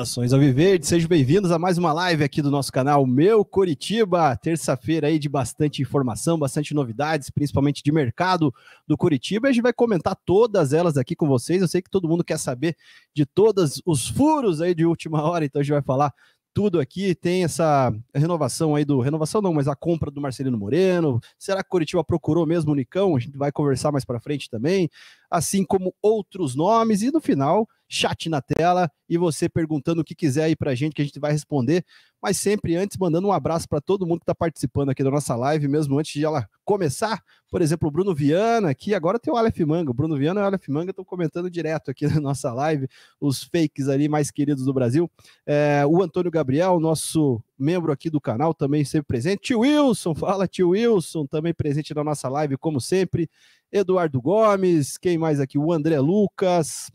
Saudações Alviverde, sejam bem-vindos a mais uma live aqui do nosso canal Meu Curitiba. Terça-feira aí de bastante informação, bastante novidades, principalmente de mercado do Curitiba. A gente vai comentar todas elas aqui com vocês. Eu sei que todo mundo quer saber de todos os furos aí de última hora, então a gente vai falar tudo aqui. Tem essa renovação aí do. Renovação não, mas a compra do Marcelino Moreno. Será que Curitiba procurou mesmo o Nicão? A gente vai conversar mais para frente também. Assim como outros nomes. E no final, chat na tela e você perguntando o que quiser aí para a gente, que a gente vai responder. Mas sempre antes, mandando um abraço para todo mundo que está participando aqui da nossa live, mesmo antes de ela começar. Por exemplo, o Bruno Viana, que agora tem o Aleph Manga. O Bruno Viana e o Aleph Manga estão comentando direto aqui na nossa live, os fakes ali mais queridos do Brasil. É, o Antônio Gabriel, nosso membro aqui do canal, também sempre presente. Tio Wilson, fala tio Wilson, também presente na nossa live, como sempre. Eduardo Gomes, quem mais aqui? O André Lucas,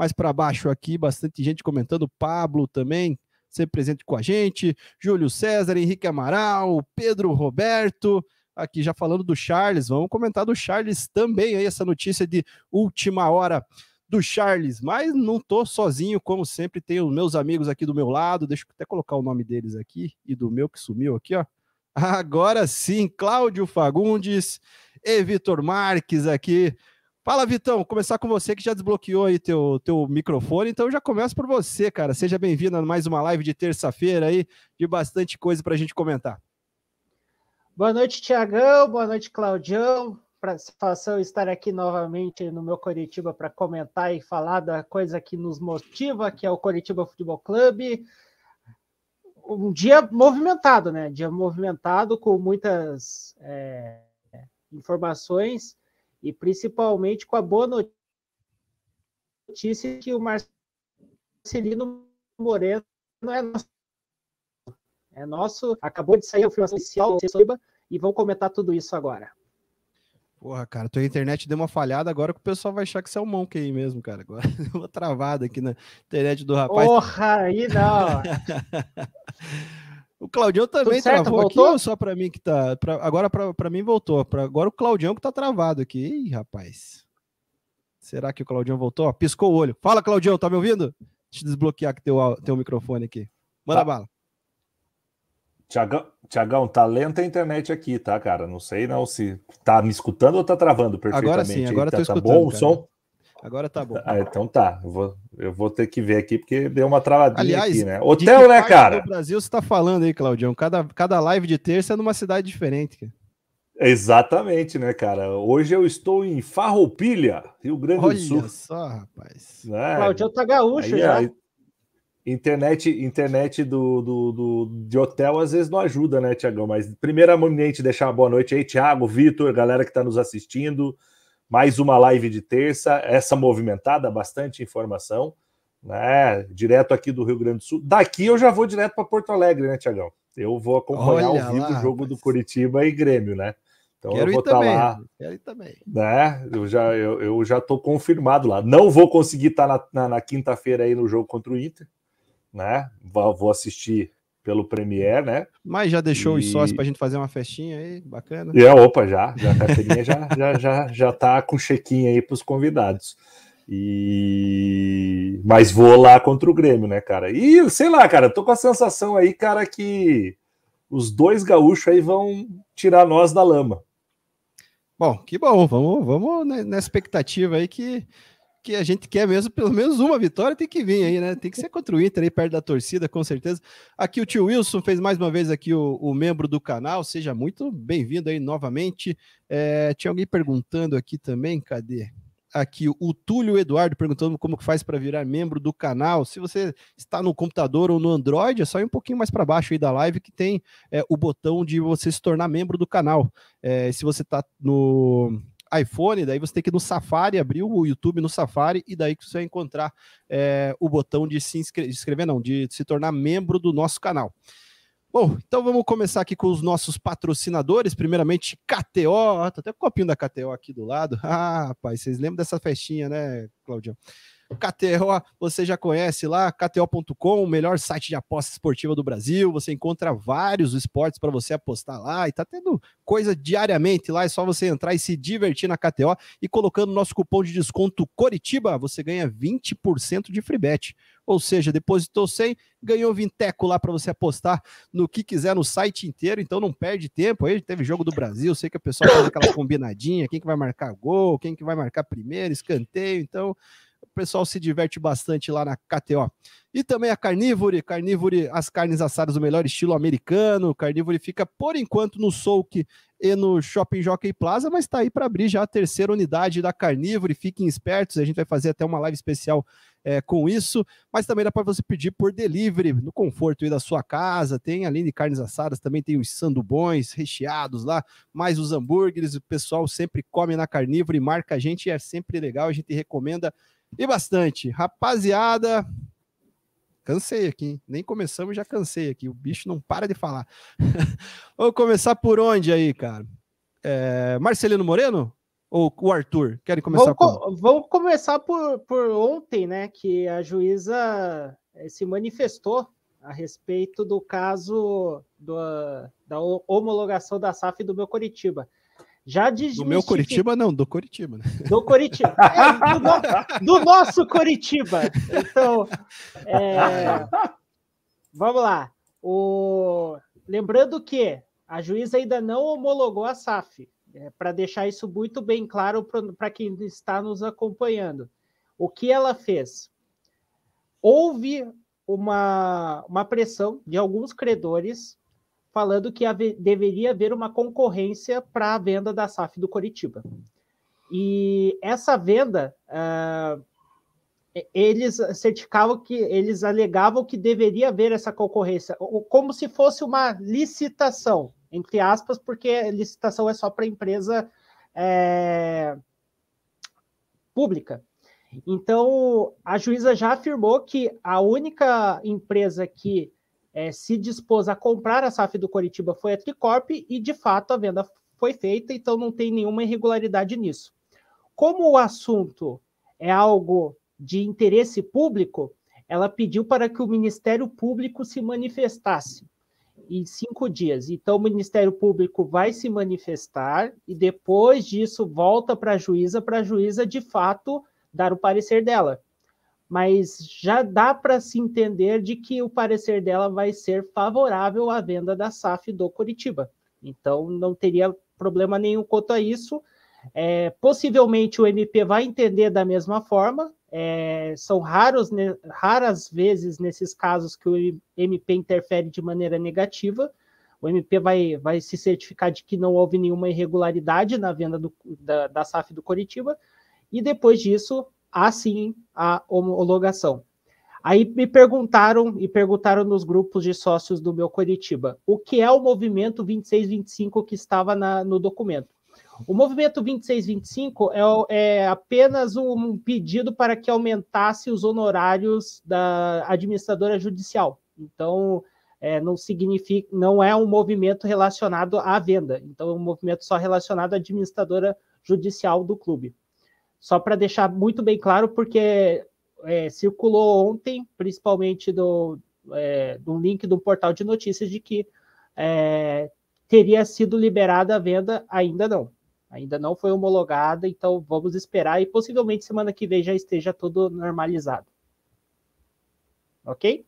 mais para baixo aqui, bastante gente comentando. Pablo também, sempre presente com a gente. Júlio César, Henrique Amaral, Pedro Roberto. Aqui já falando do Charles, vamos comentar do Charles também aí, essa notícia de última hora do Charles, mas não tô sozinho, como sempre, tenho meus amigos aqui do meu lado, deixa eu até colocar o nome deles aqui e do meu que sumiu aqui, ó. Agora sim, Cláudio Fagundes e Vitor Marques aqui Fala, Vitão, começar com você que já desbloqueou aí teu, teu microfone, então eu já começo por você, cara. Seja bem-vindo a mais uma live de terça-feira aí, de bastante coisa para a gente comentar. Boa noite, Tiagão, boa noite, Claudião. Satisfação estar aqui novamente no meu Coritiba para comentar e falar da coisa que nos motiva, que é o Coritiba Futebol Clube. Um dia movimentado, né? Dia movimentado com muitas é, informações e principalmente com a boa notícia que o Marcelino Moreno é nosso. É nosso. Acabou de sair o filme oficial e vão comentar tudo isso agora. Porra, cara, tua internet deu uma falhada agora que o pessoal vai achar que você é o um Monk aí mesmo, cara. Agora deu uma travada aqui na internet do rapaz. Porra, aí não! O Claudião também certo, travou voltou? aqui ou só para mim que tá. Pra, agora para mim voltou. Pra, agora o Claudião que tá travado aqui. Ih, rapaz. Será que o Claudião voltou? Ó, piscou o olho. Fala, Claudião, tá me ouvindo? Deixa eu desbloquear aqui teu, teu microfone aqui. Manda tá. bala. Tiagão, Tiagão, tá lenta a internet aqui, tá, cara? Não sei não se tá me escutando ou tá travando perfeitamente. Agora sim, agora tá, tô escutando. Tá bom cara. o som? Agora tá bom. Ah, então tá. Eu vou, eu vou ter que ver aqui, porque deu uma travadinha Aliás, aqui, né? Hotel, né, cara? O Brasil você tá falando aí, Claudião. Cada, cada live de terça é numa cidade diferente, cara. Exatamente, né, cara? Hoje eu estou em Farroupilha, Rio Grande Olha do Sul. Olha só, rapaz. É, Claudião tá gaúcho aí, já. Aí, internet internet do, do, do, de hotel às vezes não ajuda, né, Tiagão? Mas primeiramente deixar uma boa noite aí, Tiago, Vitor, galera que tá nos assistindo mais uma live de terça, essa movimentada, bastante informação, né? Direto aqui do Rio Grande do Sul. Daqui eu já vou direto para Porto Alegre, né, Tiagão? Eu vou acompanhar Olha ao vivo lá, o jogo do Curitiba e Grêmio, né? Então quero eu vou estar tá lá. Quero ir também. Né? Eu já eu, eu já estou confirmado lá. Não vou conseguir estar tá na, na, na quinta-feira aí no jogo contra o Inter, né? Vou, vou assistir pelo Premier, né? Mas já deixou e... os sócios para a gente fazer uma festinha aí, bacana. E é, opa, já, já a carteirinha já, já, já, já tá com chequinho aí para os convidados. E mas vou lá contra o Grêmio, né, cara? E sei lá, cara, tô com a sensação aí, cara, que os dois gaúchos aí vão tirar nós da lama. Bom, que bom, vamos, vamos na expectativa aí que que a gente quer mesmo, pelo menos uma vitória tem que vir aí, né? Tem que ser contra o Inter aí, perto da torcida, com certeza. Aqui o tio Wilson fez mais uma vez aqui o, o membro do canal, seja muito bem-vindo aí novamente. É, tinha alguém perguntando aqui também, cadê? Aqui o Túlio Eduardo perguntando como que faz para virar membro do canal. Se você está no computador ou no Android, é só ir um pouquinho mais para baixo aí da live que tem é, o botão de você se tornar membro do canal. É, se você está no iPhone, daí você tem que ir no Safari, abrir o YouTube no Safari, e daí que você vai encontrar é, o botão de se de inscrever, não, de se tornar membro do nosso canal. Bom, então vamos começar aqui com os nossos patrocinadores. Primeiramente, KTO. Ah, tá até com um copinho da KTO aqui do lado. Ah, rapaz, vocês lembram dessa festinha, né, Claudião? KTO, você já conhece lá, KTO.com, o melhor site de aposta esportiva do Brasil. Você encontra vários esportes para você apostar lá e tá tendo coisa diariamente lá. É só você entrar e se divertir na KTO. E colocando nosso cupom de desconto Coritiba, você ganha 20% de free bet. Ou seja, depositou 100, ganhou vinteco lá para você apostar no que quiser no site inteiro. Então não perde tempo. Aí teve jogo do Brasil, sei que o pessoal faz aquela combinadinha, quem que vai marcar gol, quem que vai marcar primeiro, escanteio. Então pessoal se diverte bastante lá na KTO. E também a Carnívore, Carnívore, as carnes assadas do melhor estilo americano. Carnívore fica por enquanto no Souk e no Shopping Jockey Plaza, mas está aí para abrir já a terceira unidade da Carnívore. Fiquem espertos, a gente vai fazer até uma live especial é, com isso. Mas também dá para você pedir por delivery no conforto da sua casa. Tem além de carnes assadas, também tem os sandubões recheados lá, mais os hambúrgueres. O pessoal sempre come na Carnívore, marca a gente, é sempre legal. A gente recomenda e bastante. Rapaziada, cansei aqui, hein? nem começamos, já cansei aqui. O bicho não para de falar. Vou começar por onde aí, cara? É... Marcelino Moreno ou o Arthur? Querem começar vou, com... começar por, por ontem, né? Que a juíza eh, se manifestou a respeito do caso do, da homologação da SAF do meu Coritiba já desmistificou. Do meu Curitiba não, do Curitiba. Né? Do Curitiba. É, do, no... do, nosso Curitiba. Então, é... vamos lá. O... Lembrando que a juíza ainda não homologou a SAF, é, para deixar isso muito bem claro para quem está nos acompanhando. O que ela fez? Houve uma, uma pressão de alguns credores falando que haver, deveria haver uma concorrência para a venda da SAF do Coritiba. E essa venda, uh, eles certificavam que eles alegavam que deveria haver essa concorrência, como se fosse uma licitação, entre aspas, porque licitação é só para empresa é, pública. Então, a juíza já afirmou que a única empresa que é, se dispôs a comprar a SAF do Coritiba foi a Tricorp e, de fato, a venda foi feita, então não tem nenhuma irregularidade nisso. Como o assunto é algo de interesse público, ela pediu para que o Ministério Público se manifestasse em cinco dias. Então, o Ministério Público vai se manifestar e depois disso volta para a juíza, para a juíza de fato dar o parecer dela mas já dá para se entender de que o parecer dela vai ser favorável à venda da SAF do Curitiba. Então não teria problema nenhum quanto a isso. É, possivelmente o MP vai entender da mesma forma. É, são raros, né, raras vezes nesses casos que o MP interfere de maneira negativa. O MP vai, vai se certificar de que não houve nenhuma irregularidade na venda do, da, da SAF do Coritiba. E depois disso, assim a homologação. Aí me perguntaram e perguntaram nos grupos de sócios do meu Curitiba o que é o movimento 2625 que estava na, no documento. O movimento 2625 é, é apenas um pedido para que aumentasse os honorários da administradora judicial. Então, é, não significa, não é um movimento relacionado à venda. Então, é um movimento só relacionado à administradora judicial do clube. Só para deixar muito bem claro, porque é, circulou ontem, principalmente do, é, do link do portal de notícias, de que é, teria sido liberada a venda, ainda não. Ainda não foi homologada, então vamos esperar e possivelmente semana que vem já esteja tudo normalizado. Ok?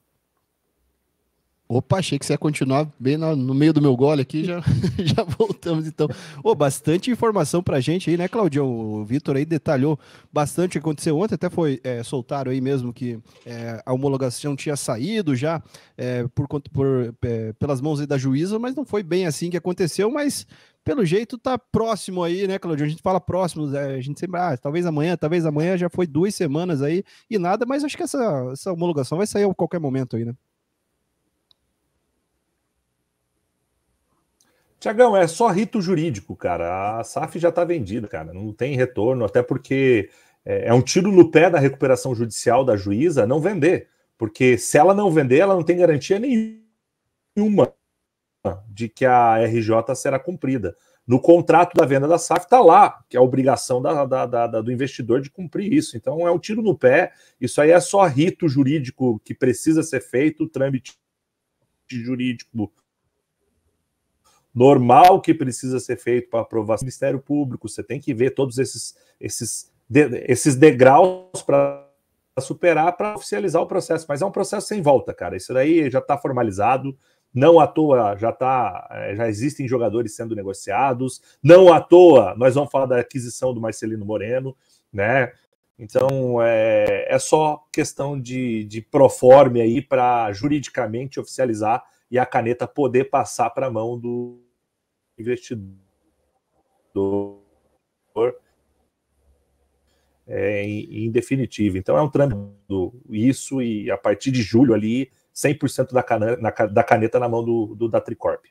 Opa, achei que você ia continuar bem no meio do meu gole aqui, já, já voltamos então. Oh, bastante informação a gente aí, né, Claudião? O Vitor aí detalhou bastante o que aconteceu ontem, até foi, é, soltaram aí mesmo que é, a homologação tinha saído já é, por, por é, pelas mãos aí da juíza, mas não foi bem assim que aconteceu, mas pelo jeito tá próximo aí, né, Claudio? A gente fala próximo, é, a gente sempre, ah, talvez amanhã, talvez amanhã, já foi duas semanas aí e nada, mas acho que essa, essa homologação vai sair a qualquer momento aí, né? Tiagão, é só rito jurídico, cara. A SAF já está vendida, cara. Não tem retorno, até porque é, é um tiro no pé da recuperação judicial da juíza não vender. Porque se ela não vender, ela não tem garantia nenhuma de que a RJ será cumprida. No contrato da venda da SAF está lá, que é a obrigação da, da, da, do investidor de cumprir isso. Então é um tiro no pé. Isso aí é só rito jurídico que precisa ser feito, trâmite jurídico normal que precisa ser feito para aprovar o Ministério Público. Você tem que ver todos esses, esses, de, esses degraus para superar para oficializar o processo. Mas é um processo sem volta, cara. Isso daí já está formalizado. Não à toa já tá, eh, já existem jogadores sendo negociados. Não à toa nós vamos falar da aquisição do Marcelino Moreno, né? Então é, é só questão de, de proforme aí para juridicamente oficializar e a caneta poder passar para a mão do investidor é, em, em definitivo. Então é um trâmite isso e a partir de julho ali 100% da, cana, na, da caneta na mão do, do da Tricorp.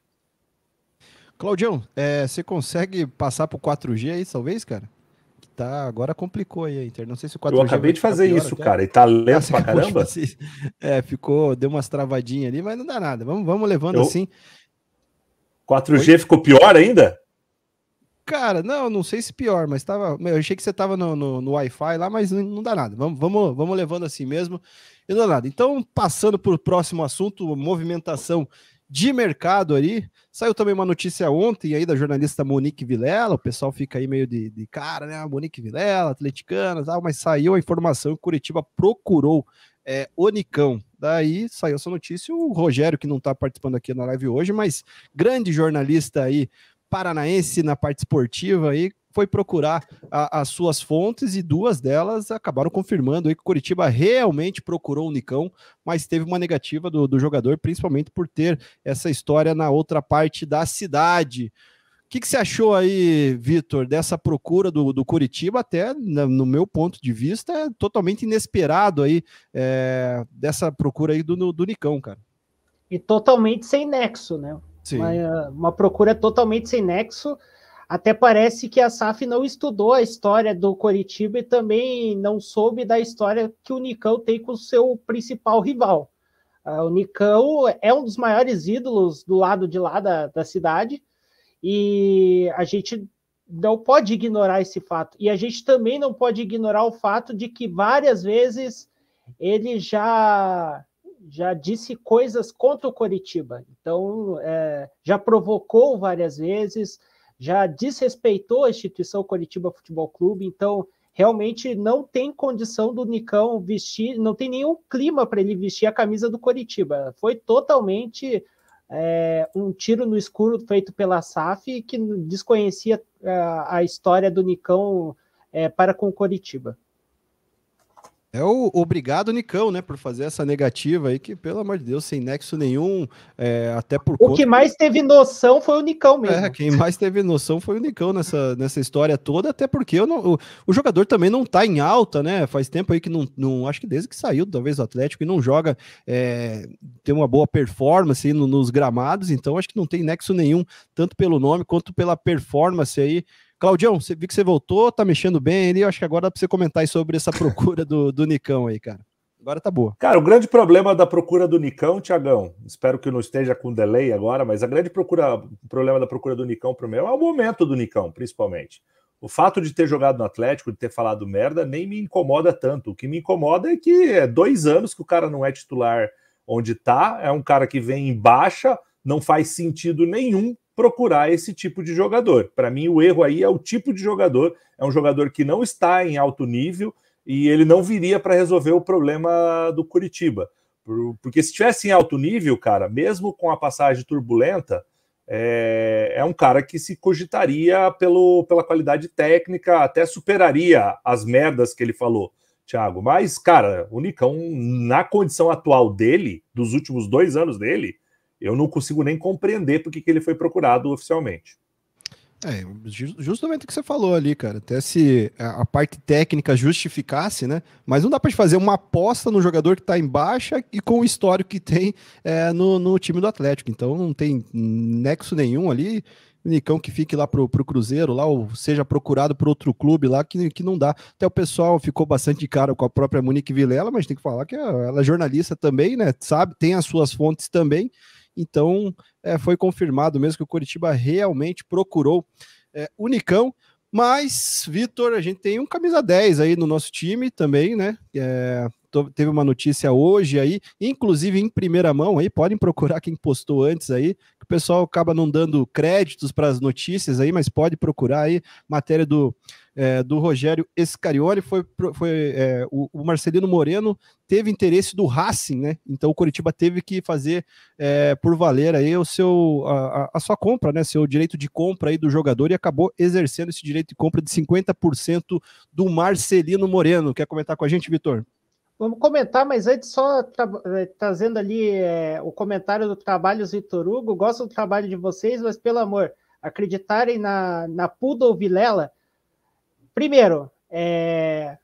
Claudião, é, você consegue passar para o 4G aí, talvez, cara? tá. Agora complicou aí a Inter. Não sei se o 4G. Eu acabei de fazer isso, até. cara. E tá lento ah, pra caramba. É, ficou, deu umas travadinhas ali, mas não dá nada. Vamos, vamos levando eu... assim. 4G Oi? ficou pior ainda? Cara, não, não sei se pior, mas tava. eu achei que você tava no, no, no Wi-Fi lá, mas não, não dá nada. Vamos, vamos, vamos levando assim mesmo. E não dá nada. Então, passando para o próximo assunto, movimentação de mercado aí Saiu também uma notícia ontem aí da jornalista Monique Vilela, o pessoal fica aí meio de, de cara, né? Monique Vilela, atleticana tal, mas saiu a informação que Curitiba procurou é, Onicão. Daí saiu essa notícia, o Rogério, que não está participando aqui na live hoje, mas grande jornalista aí paranaense na parte esportiva aí, foi procurar a, as suas fontes e duas delas acabaram confirmando aí que o Curitiba realmente procurou o Nicão, mas teve uma negativa do, do jogador, principalmente por ter essa história na outra parte da cidade. O que, que você achou aí, Vitor, dessa procura do, do Curitiba, até no meu ponto de vista, é totalmente inesperado aí, é, dessa procura aí do, do Nicão, cara. E totalmente sem nexo, né? Sim. Uma, é, uma procura totalmente sem nexo, até parece que a SAF não estudou a história do Coritiba e também não soube da história que o Nicão tem com o seu principal rival. Ah, o Nicão é um dos maiores ídolos do lado de lá da, da cidade e a gente não pode ignorar esse fato. E a gente também não pode ignorar o fato de que várias vezes ele já já disse coisas contra o Coritiba. Então, é, já provocou várias vezes, já desrespeitou a instituição Coritiba Futebol Clube, então realmente não tem condição do Nicão vestir, não tem nenhum clima para ele vestir a camisa do Coritiba. Foi totalmente é, um tiro no escuro feito pela SAF que desconhecia a, é, a história do Nicão é, para com o Coritiba. É o obrigado, Nicão, né, por fazer essa negativa aí, que, pelo amor de Deus, sem nexo nenhum, é, até por. O conta... que mais teve noção foi o Nicão é, mesmo. É, quem mais teve noção foi o Nicão nessa, nessa história toda, até porque eu não, o, o, jogador também não tá em alta, né? Faz tempo aí que não, não. Acho que desde que saiu, talvez, do Atlético e não joga, é, tem uma boa performance aí no, nos gramados, então acho que não tem nexo nenhum, tanto pelo nome quanto pela performance aí Claudião, você, vi que você voltou, tá mexendo bem ali. Eu acho que agora dá pra você comentar sobre essa procura do, do Nicão aí, cara. Agora tá boa. Cara, o grande problema da procura do Nicão, Tiagão, espero que não esteja com delay agora, mas a grande procura, problema da procura do Nicão pro meu é o momento do Nicão, principalmente. O fato de ter jogado no Atlético, de ter falado merda, nem me incomoda tanto. O que me incomoda é que é dois anos que o cara não é titular onde tá, é um cara que vem em baixa, não faz sentido nenhum procurar esse tipo de jogador. Para mim, o erro aí é o tipo de jogador. É um jogador que não está em alto nível e ele não viria para resolver o problema do Curitiba. Porque se estivesse em alto nível, cara, mesmo com a passagem turbulenta, é, é, um cara que se cogitaria pelo, pela qualidade técnica, até superaria as merdas que ele falou, Thiago. Mas, cara, o Nicão, na condição atual dele, dos últimos dois anos dele, eu não consigo nem compreender porque que ele foi procurado oficialmente. É, justamente o que você falou ali, cara. Até se a parte técnica justificasse, né? Mas não dá para fazer uma aposta no jogador que tá em baixa e com o histórico que tem é, no, no, time do Atlético. Então não tem nexo nenhum ali. O Nicão que fique lá pro, pro Cruzeiro, lá, ou seja procurado por outro clube lá, que, que não dá. Até o pessoal ficou bastante de cara com a própria Monique Vilela, mas tem que falar que ela é jornalista também, né? Sabe, tem as suas fontes também. Então, é, foi confirmado mesmo que o Curitiba realmente procurou é, Nicão. Mas, Vitor, a gente tem um camisa 10 aí no nosso time também, né? É, teve uma notícia hoje aí, inclusive em primeira mão aí, podem procurar quem postou antes aí, que o pessoal acaba não dando créditos para as notícias aí, mas pode procurar aí matéria do é, do Rogério Escarioli, foi, foi é, o, o, Marcelino Moreno teve interesse do Racing, né? Então o Curitiba teve que fazer é, por valer aí o seu, a, a, sua compra, né? Seu direito de compra aí do jogador e acabou exercendo esse direito de compra de 50% do Marcelino Moreno. Quer comentar com a gente, Vitor? Vamos comentar, mas antes só tra é, trazendo ali é, o comentário do Trabalhos Vitor Hugo. Gosto do trabalho de vocês, mas pelo amor, acreditarem na, na Pudo ou Vilela, Primeiro, é,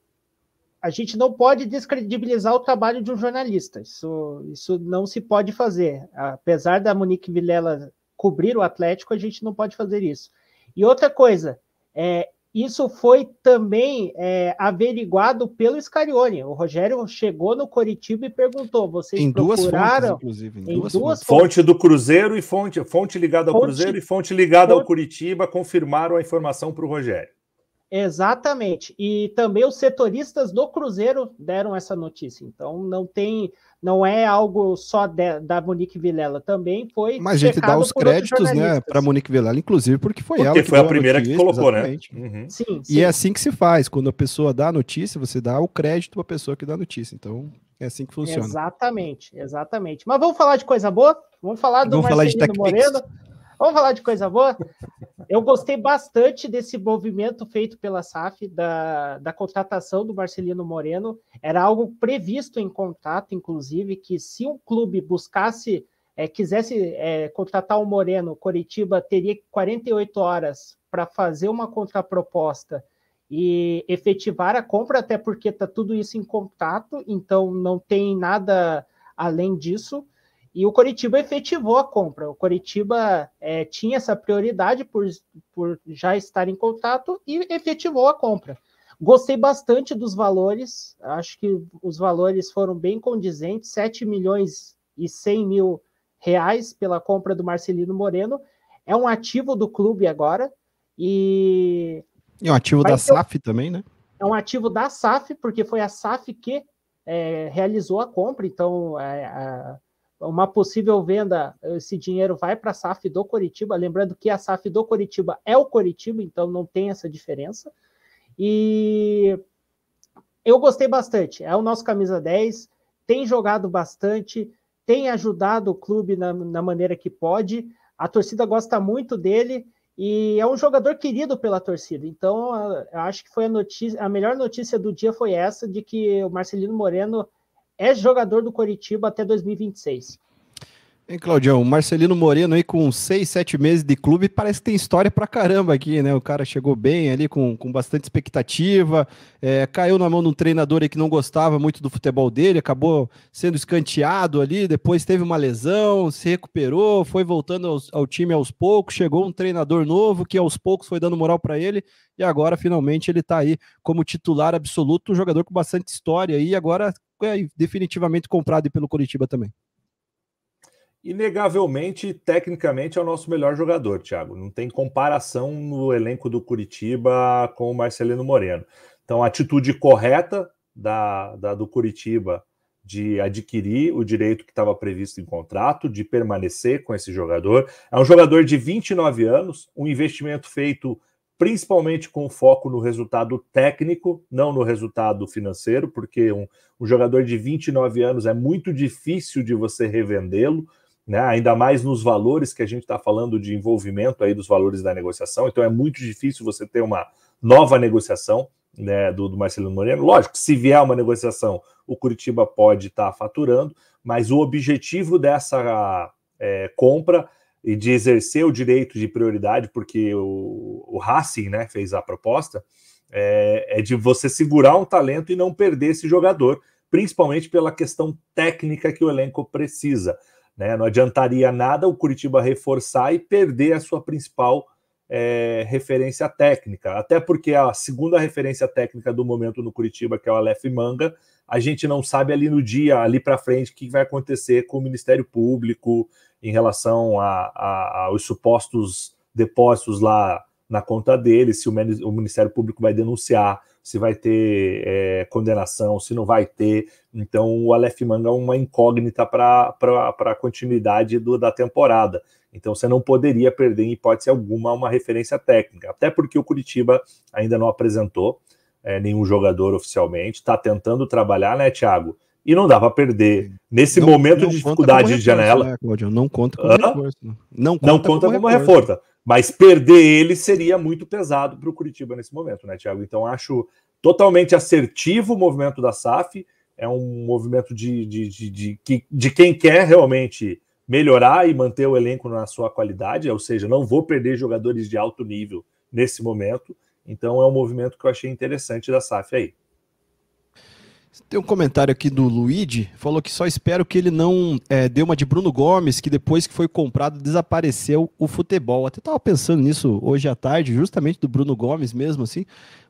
a gente não pode descredibilizar o trabalho de um jornalista. Isso, isso não se pode fazer. Apesar da Monique Vilela cobrir o Atlético, a gente não pode fazer isso. E outra coisa, é, isso foi também é, averiguado pelo Scarione. O Rogério chegou no Coritiba e perguntou: vocês em procuraram? Duas fontes, inclusive, em, em duas, duas fontes. fonte do Cruzeiro e fonte, fonte ligada ao fonte, Cruzeiro e fonte ligada ao Curitiba confirmaram a informação para o Rogério. Exatamente. E também os setoristas do Cruzeiro deram essa notícia. Então não tem, não é algo só de, da Monique Vilela, também foi. Mas a gente dá os créditos, né, para Monique Vilela, inclusive porque foi porque ela que foi a primeira a notícia, que colocou, né? exatamente. né? Uhum. Sim, sim, E é assim que se faz. Quando a pessoa dá a notícia, você dá o crédito para a pessoa que dá a notícia. Então é assim que funciona. Exatamente, exatamente. Mas vamos falar de coisa boa. Vamos falar do vamos Marcelino falar de Moreno. Vamos falar de coisa boa? Eu gostei bastante desse movimento feito pela SAF, da, da contratação do Marcelino Moreno. Era algo previsto em contrato, inclusive, que se um clube buscasse, é, quisesse é, contratar o Moreno, Coritiba teria 48 horas para fazer uma contraproposta e efetivar a compra, até porque está tudo isso em contrato, então não tem nada além disso. E o Coritiba efetivou a compra. O Coritiba é, tinha essa prioridade por, por já estar em contato e efetivou a compra. Gostei bastante dos valores, acho que os valores foram bem condizentes, 7 milhões e 100 mil reais pela compra do Marcelino Moreno. É um ativo do clube agora e... é um ativo da ter... SAF também, né? É um ativo da SAF, porque foi a SAF que é, realizou a compra, então é, a uma possível venda, esse dinheiro vai para a SAF do Coritiba, lembrando que a SAF do Coritiba é o Coritiba, então não tem essa diferença. E eu gostei bastante, é o nosso camisa 10, tem jogado bastante, tem ajudado o clube na, na maneira que pode, a torcida gosta muito dele e é um jogador querido pela torcida. Então, eu acho que foi a notícia, a melhor notícia do dia foi essa de que o Marcelino Moreno é jogador do Coritiba até 2026. Hein, Claudião, Marcelino Moreno aí com seis, sete meses de clube, parece que tem história pra caramba aqui, né? O cara chegou bem ali, com, com bastante expectativa, é, caiu na mão de um treinador aí que não gostava muito do futebol dele, acabou sendo escanteado ali, depois teve uma lesão, se recuperou, foi voltando aos, ao time aos poucos, chegou um treinador novo que aos poucos foi dando moral para ele, e agora finalmente ele tá aí como titular absoluto, um jogador com bastante história aí, agora é definitivamente comprado pelo Curitiba também. Inegavelmente, tecnicamente, é o nosso melhor jogador, Thiago. Não tem comparação no elenco do Curitiba com o Marcelino Moreno. Então, a atitude correta da, da do Curitiba de adquirir o direito que estava previsto em contrato, de permanecer com esse jogador. É um jogador de 29 anos, um investimento feito principalmente com foco no resultado técnico, não no resultado financeiro, porque um, um jogador de 29 anos é muito difícil de você revendê-lo, né? ainda mais nos valores que a gente está falando de envolvimento aí dos valores da negociação, então é muito difícil você ter uma nova negociação né, do, do Marcelo Moreno. Lógico, se vier uma negociação, o Curitiba pode estar tá faturando, mas o objetivo dessa é, compra e de exercer o direito de prioridade, porque o, o Racing né, fez a proposta, é, é, de você segurar um talento e não perder esse jogador, principalmente pela questão técnica que o elenco precisa. Né? Não adiantaria nada o Curitiba reforçar e perder a sua principal é, referência técnica, até porque a segunda referência técnica do momento no Curitiba, que é o Aleph Manga, a gente não sabe ali no dia, ali para frente, o que vai acontecer com o Ministério Público, em relação a, a, aos supostos depósitos lá na conta dele, se o, o Ministério Público vai denunciar, se vai ter é, condenação, se não vai ter. Então, o Aleph Manga é uma incógnita para a continuidade do, da temporada. Então, você não poderia perder, em hipótese alguma, uma referência técnica. Até porque o Curitiba ainda não apresentou é, nenhum jogador oficialmente, está tentando trabalhar, né, Thiago? e não dá para perder. Nesse não, momento não de dificuldade reforço, de né, janela. Né, Não conta como reforço. Né? Não conta, não conta como, como Mas perder ele seria muito pesado para o Curitiba nesse momento, né, Thiago? Então acho totalmente assertivo o movimento da SAF. É um movimento de, de, de, de, de, de quem quer realmente melhorar e manter o elenco na sua qualidade, ou seja, não vou perder jogadores de alto nível nesse momento. Então é um movimento que eu achei interessante da SAF aí. Tem um comentário aqui do Luigi, falou que só espero que ele não é, dê uma de Bruno Gomes, que depois que foi comprado desapareceu o futebol. Até estava pensando nisso hoje à tarde, justamente do Bruno Gomes mesmo assim.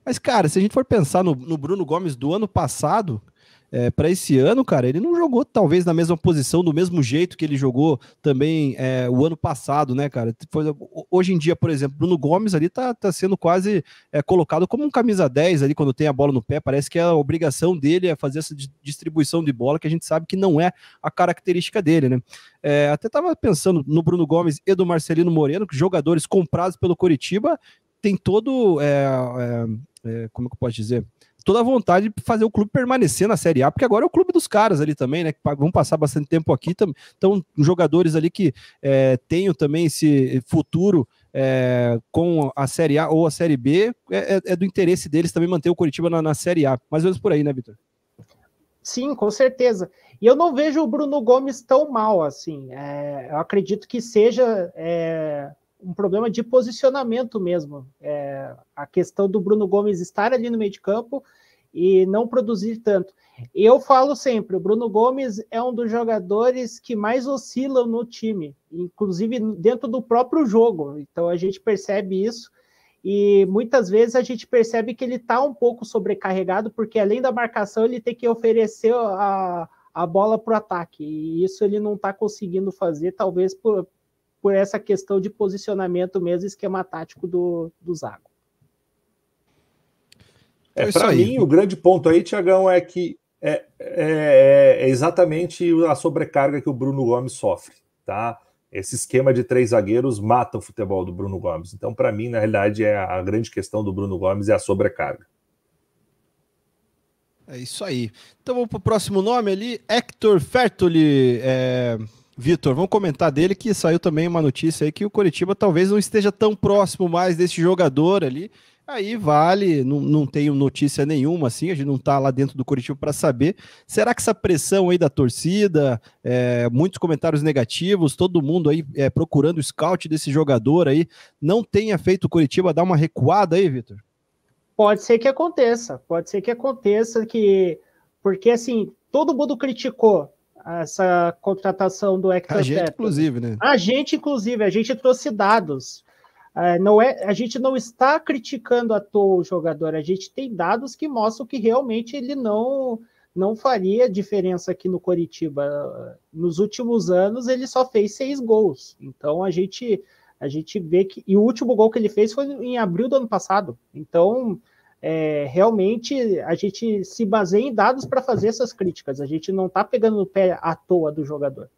Mas, cara, se a gente for pensar no, no Bruno Gomes do ano passado, é, para esse ano, cara, ele não jogou talvez na mesma posição, do mesmo jeito que ele jogou também é, o ano passado, né, cara? Foi, hoje em dia, por exemplo, Bruno Gomes ali tá, tá sendo quase é, colocado como um camisa 10 ali quando tem a bola no pé. Parece que é a obrigação dele é fazer essa distribuição de bola, que a gente sabe que não é a característica dele, né? É, até tava pensando no Bruno Gomes e do Marcelino Moreno, que jogadores comprados pelo Coritiba tem todo. É, é, como é que eu posso dizer? toda a vontade de fazer o clube permanecer na Série A, porque agora é o clube dos caras ali também, né? Que vão passar bastante tempo aqui também. Então, jogadores ali que é, tenham também esse futuro é, com a Série A ou a Série B, é, é, é do interesse deles também manter o Curitiba na, na Série A. Mais ou menos por aí, né, Vitor? Sim, com certeza. E eu não vejo o Bruno Gomes tão mal assim. É, eu acredito que seja é, um problema de posicionamento mesmo. É, a questão do Bruno Gomes estar ali no meio de campo e não produzir tanto. Eu falo sempre, o Bruno Gomes é um dos jogadores que mais oscilam no time, inclusive dentro do próprio jogo. Então a gente percebe isso e muitas vezes a gente percebe que ele está um pouco sobrecarregado porque além da marcação ele tem que oferecer a, a bola para o ataque e isso ele não está conseguindo fazer, talvez por, por essa questão de posicionamento mesmo, esquema tático do, do Zago. É, então, é Para mim, o grande ponto aí, Tiagão, é que é, é, é, exatamente a sobrecarga que o Bruno Gomes sofre, tá? Esse esquema de três zagueiros mata o futebol do Bruno Gomes. Então, para mim, na realidade, é a grande questão do Bruno Gomes é a sobrecarga. É isso aí. Então vamos para o próximo nome ali, Hector Fertoli. É... Vitor, vamos comentar dele que saiu também uma notícia aí que o Coritiba talvez não esteja tão próximo mais desse jogador ali. Aí vale, não, não tenho notícia nenhuma, assim, a gente não está lá dentro do Curitiba para saber. Será que essa pressão aí da torcida, é, muitos comentários negativos, todo mundo aí é, procurando o scout desse jogador aí, não tenha feito o Curitiba dar uma recuada aí, Vitor? Pode ser que aconteça, pode ser que aconteça, que porque assim, todo mundo criticou essa contratação do Hector a gente, né? inclusive, né? A gente, inclusive, a gente trouxe dados. É, não é, a gente não está criticando à toa o jogador, a gente tem dados que mostram que realmente ele não não faria diferença aqui no Coritiba. Nos últimos anos ele só fez seis gols. Então a gente a gente vê que e o último gol que ele fez foi em abril do ano passado. Então é, realmente a gente se baseia em dados para fazer essas críticas. A gente não está pegando no pé à toa do jogador.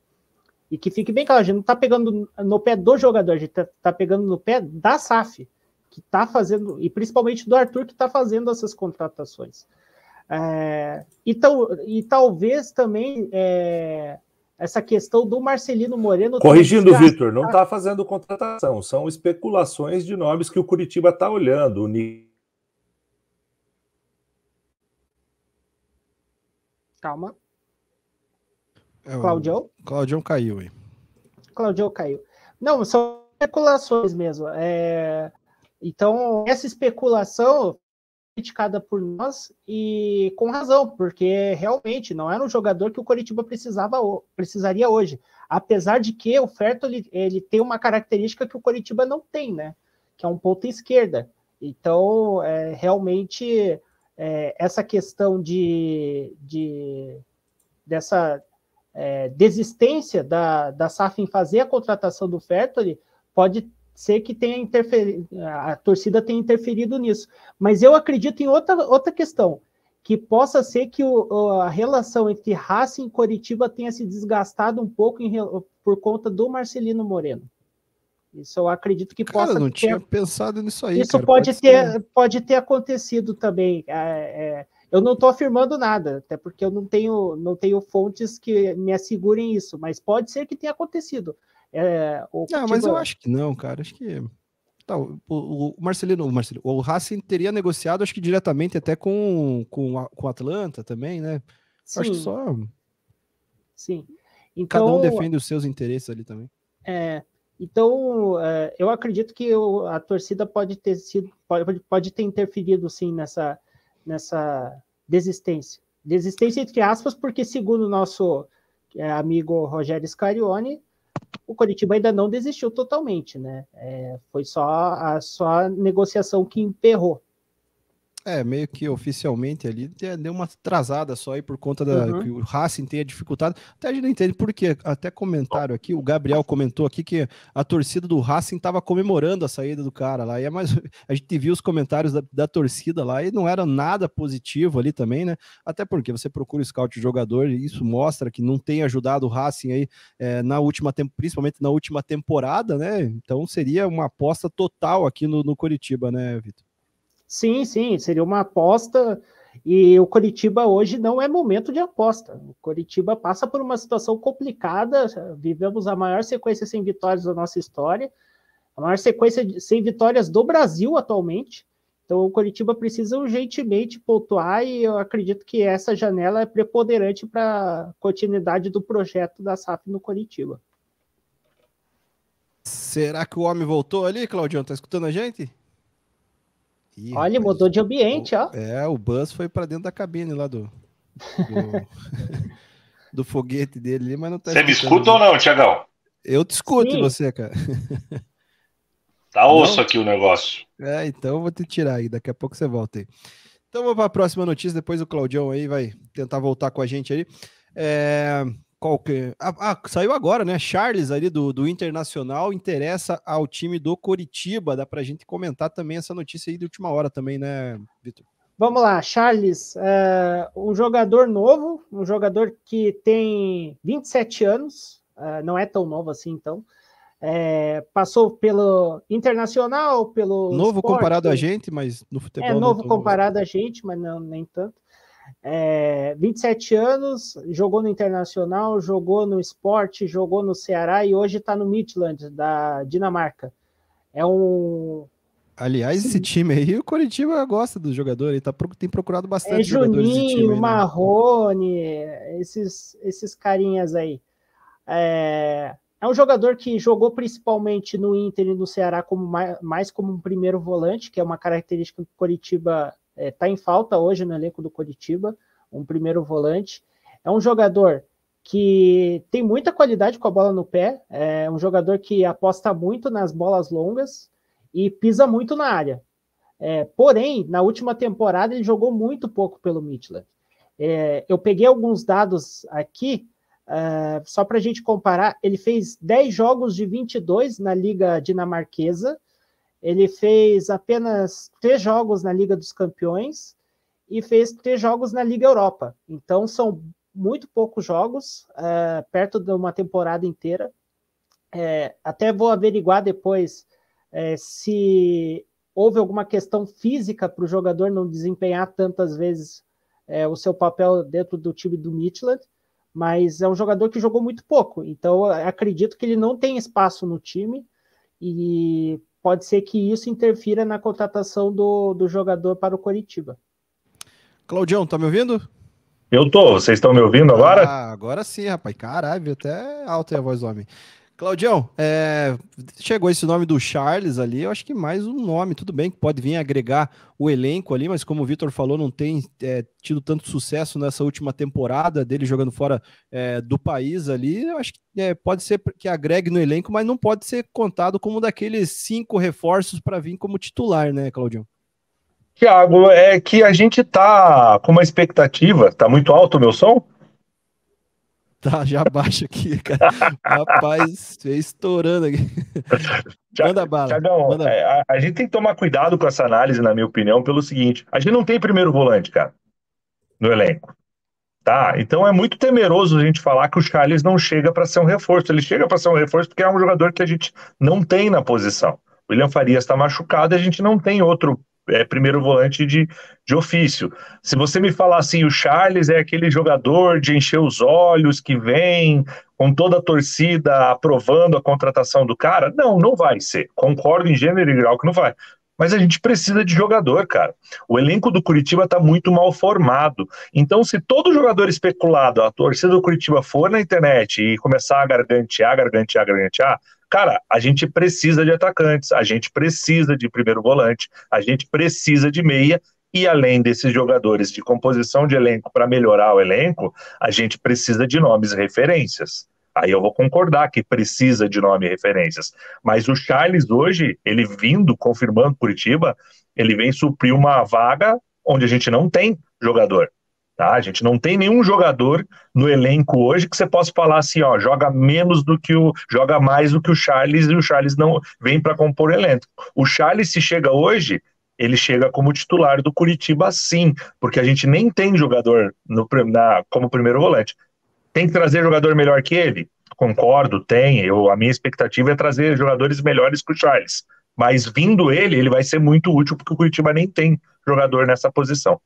E que fique bem claro, a gente não está pegando no pé do jogador, a gente está tá pegando no pé da SAF, que está fazendo, e principalmente do Arthur, que está fazendo essas contratações. É, e, tal, e, talvez também é, essa questão do Marcelino Moreno. Corrigindo, Vitor, não está fazendo contratação, são especulações de nomes que o Curitiba está olhando. O Calma. É, Claudio? Claudio caiu aí. Claudio caiu. Não, são especulações mesmo. É... Então, essa especulação criticada por nós e com razão, porque realmente não era um jogador que o Coritiba precisava, precisaria hoje. Apesar de que o Ferto ele, ele tem uma característica que o Coritiba não tem, né? Que é um ponto esquerda. Então, é, realmente é, essa questão de, de dessa é, desistência da, da SAF em fazer a contratação do Fertoli pode ser que tenha interferido, a torcida tenha interferido nisso. Mas eu acredito em outra, outra questão, que possa ser que o, a relação entre Racing e Coritiba tenha se desgastado um pouco em, por conta do Marcelino Moreno. Isso eu acredito que cara, possa. Cara, não ter... tinha pensado nisso aí. Isso cara, pode, pode, ter, ser. pode ter acontecido também. É, é, eu não estou afirmando nada, até porque eu não tenho, não tenho fontes que me assegurem isso, mas pode ser que tenha acontecido. É, o não, ah, mas tipo eu acho que não, cara. Acho que. Tá, o, Marcelino, o Marcelino, o Racing teria negociado, acho que diretamente até com com, com Atlanta também, né? Sim. Acho que só. Sim. Então, Cada um então, defende os seus interesses ali também. É. Então, é, eu acredito que a torcida pode ter sido, pode, pode ter interferido sim nessa, nessa desistência. Desistência entre aspas, porque segundo o nosso é, amigo Rogério Scarione, o Coritiba ainda não desistiu totalmente, né? É, foi só a só a negociação que emperrou. É, meio que oficialmente ali deu uma atrasada só aí por conta da, uhum. que o Racing tenha dificultado. Até a gente não entende por quê. Até comentário aqui, o Gabriel comentou aqui que a torcida do Racing estava comemorando a saída do cara lá. E é mais, a gente viu os comentários da, da, torcida lá e não era nada positivo ali também, né? Até porque você procura o scout de jogador e isso mostra que não tem ajudado o Racing aí é, na última tempo, principalmente na última temporada, né? Então seria uma aposta total aqui no, no Curitiba, né, Vitor? Sim, sim, seria uma aposta. E o Coritiba hoje não é momento de aposta. O Coritiba passa por uma situação complicada. Vivemos a maior sequência sem vitórias da nossa história, a maior sequência de, sem vitórias do Brasil atualmente. Então o Coritiba precisa urgentemente pontuar e eu acredito que essa janela é preponderante para a continuidade do projeto da SAF no Coritiba. Será que o homem voltou ali, Claudião? Tá escutando a gente? Ih, Olha, rapaz, mudou de ambiente, o, então, ó. É, o Buzz foi para dentro da cabine lá do. Do, do foguete dele ali, mas não tá. Você me escuta né? ou não, Tiagão? Eu te escuto Sim. você, cara. Tá osso não? aqui o negócio. É, então eu vou te tirar aí, daqui a pouco você volta aí. Então vamos para a próxima notícia, depois o Claudião aí vai tentar voltar com a gente aí. É, qual Ah, ah, saiu agora, né? Charles ali do, do Internacional interessa ao time do Coritiba. Dá para a gente comentar também essa notícia aí de última hora também, né, Vitor? Vamos lá, Charles, é um jogador novo, um jogador que tem 27 anos, é, não é tão novo assim, então. É, passou pelo Internacional, pelo. Novo esporte, comparado a gente, mas no futebol. É novo comparado novo. Assim. a gente, mas não, nem tanto. É, 27 anos, jogou no Internacional, jogou no Esporte, jogou no Ceará e hoje está no Midland, da Dinamarca. É um. Aliás, esse time aí, o Coritiba gosta do jogador, ele tá, tem procurado bastante é Juninho, jogadores time, né? Marrone, né? esses, esses carinhas aí. É, é um jogador que jogou principalmente no Inter e no Ceará como mais, mais como um primeiro volante, que é uma característica que o Coritiba está é, tá em falta hoje no elenco do Coritiba, um primeiro volante. É um jogador que tem muita qualidade com a bola no pé, é um jogador que aposta muito nas bolas longas e pisa muito na área. É, porém, na última temporada ele jogou muito pouco pelo Midland. É, eu peguei alguns dados aqui, uh, só para a gente comparar. Ele fez 10 jogos de 22 na Liga Dinamarquesa ele fez apenas três jogos na Liga dos Campeões e fez três jogos na Liga Europa. Então são muito poucos jogos, é, perto de uma temporada inteira. É, até vou averiguar depois é, se houve alguma questão física para o jogador não desempenhar tantas vezes é, o seu papel dentro do time do Midland, mas é um jogador que jogou muito pouco, então acredito que ele não tem espaço no time e pode ser que isso interfira na contratação do, do jogador para o Coritiba. Claudião, tá me ouvindo? Eu tô, vocês estão me ouvindo agora? Ah, agora sim, rapaz. Caralho, até alta a voz do homem. Claudião, é, chegou esse nome do Charles ali, eu acho que mais um nome, tudo bem, que pode vir agregar o elenco ali, mas como o Vitor falou, não tem é, tido tanto sucesso nessa última temporada dele jogando fora é, do país ali. Eu acho que é, pode ser que agregue no elenco, mas não pode ser contado como daqueles cinco reforços para vir como titular, né, Claudião? Tiago, é que a gente tá com uma expectativa, tá muito alto o meu som? Tá já baixa aqui, cara. Rapaz, é estourando aqui. Manda bala. Tiagão, Manda... É, a, a, gente tem que tomar cuidado com essa análise, na minha opinião, pelo seguinte: a gente não tem primeiro volante, cara, no elenco. Tá? Então é muito temeroso a gente falar que o Charles não chega para ser um reforço. Ele chega para ser um reforço porque é um jogador que a gente não tem na posição. O William Farias está machucado e a gente não tem outro é, primeiro volante de, de ofício. Se você me falar assim, o Charles é aquele jogador de encher os olhos, que vem com toda a torcida aprovando a contratação do cara, não, não vai ser. Concordo em gênero e grau que não vai. Mas a gente precisa de jogador, cara. O elenco do Curitiba está muito mal formado. Então, se todo jogador especulado, a torcida do Curitiba, for na internet e começar a gargantear, gargantear, gargantear, cara, a gente precisa de atacantes, a gente precisa de primeiro volante, a gente precisa de meia e além desses jogadores de composição de elenco para melhorar o elenco, a gente precisa de nomes referências. Aí eu vou concordar que precisa de nome e referências. Mas o Charles hoje, ele vindo, confirmando Curitiba, ele vem suprir uma vaga onde a gente não tem jogador. Tá? A gente não tem nenhum jogador no elenco hoje que você possa falar assim, ó, joga menos do que o, joga mais do que o Charles e o Charles não vem para compor o elenco. O Charles se chega hoje, ele chega como titular do Curitiba sim, porque a gente nem tem jogador no, na, como primeiro volante. Tem que trazer jogador melhor que ele? Concordo, tem. Eu, a minha expectativa é trazer jogadores melhores que o Charles. Mas vindo ele, ele vai ser muito útil porque o Curitiba nem tem jogador nessa posição.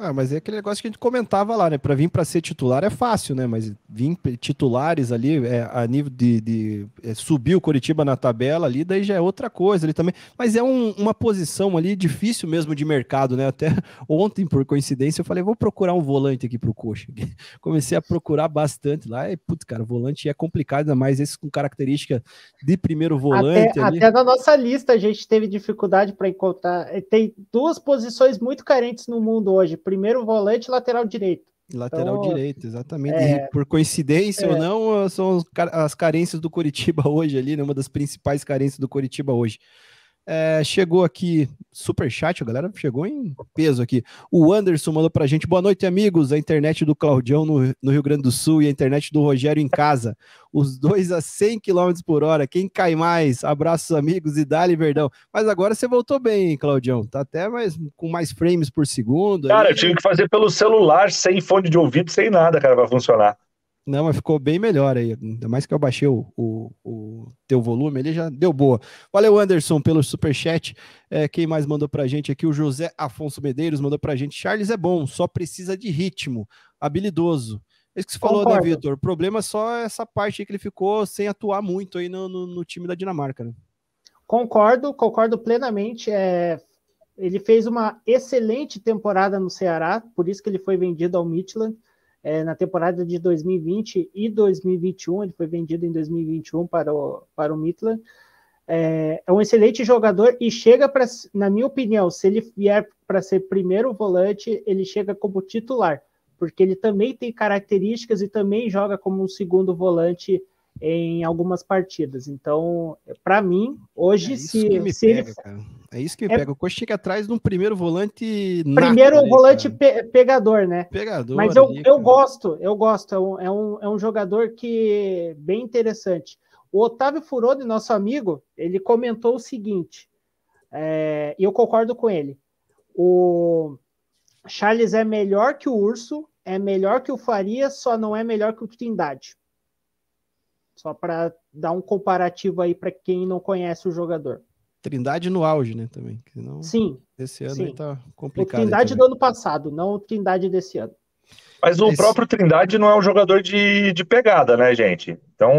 Ah, mas é aquele negócio que a gente comentava lá, né? Para vir para ser titular é fácil, né? Mas vir titulares ali é, a nível de, de é, subir o Coritiba na tabela ali, daí já é outra coisa ali também. Mas é um, uma posição ali difícil mesmo de mercado, né? Até ontem, por coincidência, eu falei, vou procurar um volante aqui pro Coxa. Comecei a procurar bastante lá. E, putz, cara, volante é complicado, ainda mais esse com característica de primeiro volante. Até, ali. até na nossa lista a gente teve dificuldade para encontrar. Eh, tem duas posições muito carentes no mundo hoje primeiro volante lateral direito. Lateral então, direito, exatamente. É, e por coincidência é, ou não, são as carências do Curitiba hoje ali, né? Uma das principais carências do Curitiba hoje. É, chegou aqui, super chat, a galera chegou em peso aqui. O Anderson mandou pra gente, boa noite, amigos. A internet do Claudião no, no Rio Grande do Sul e a internet do Rogério em casa. Os dois a 100 km por hora. Quem cai mais? Abraços, amigos, e dali, verdão. Mas agora você voltou bem, hein, Claudião. Tá até mais, com mais frames por segundo. Cara, aí. eu tive que fazer pelo celular, sem fone de ouvido, sem nada, cara, pra funcionar. Não, mas ficou bem melhor aí. Ainda mais que eu baixei o, o, o teu volume, ele já deu boa. Valeu, Anderson, pelo superchat. É, quem mais mandou pra gente aqui? O José Afonso Medeiros mandou pra gente. Charles é bom, só precisa de ritmo, habilidoso. É isso que você falou, né, Concordo. né, Vitor? O problema é só essa parte aí que ele ficou sem atuar muito aí no, no, no time da Dinamarca, né? Concordo, concordo plenamente. É, ele fez uma excelente temporada no Ceará, por isso que ele foi vendido ao Midland é, na temporada de 2020 e 2021, ele foi vendido em 2021 para o, para o Midland. É, é um excelente jogador e chega para, na minha opinião, se ele vier para ser primeiro volante, ele chega como titular, porque ele também tem características e também joga como um segundo volante em algumas partidas. Então, para mim, hoje, é se, se pega, ele. É isso que é... pega. O Coxa chega atrás de um primeiro volante. primeiro né, volante pe pegador, né? Pegador. Mas eu, ali, eu gosto, eu gosto. É um, é, um, é um jogador que é bem interessante. O Otávio Furone, nosso amigo, ele comentou o seguinte, é, e eu concordo com ele. O Charles é melhor que o Urso, é melhor que o Faria, só não é melhor que o Trindade. Só para dar um comparativo aí para quem não conhece o jogador. Trindade no auge, né, também. Senão, sim. Esse ano sim. tá complicado. O Trindade do ano passado, não o Trindade desse ano. Mas o esse... próprio Trindade não é um jogador de, de pegada, né, gente? Então,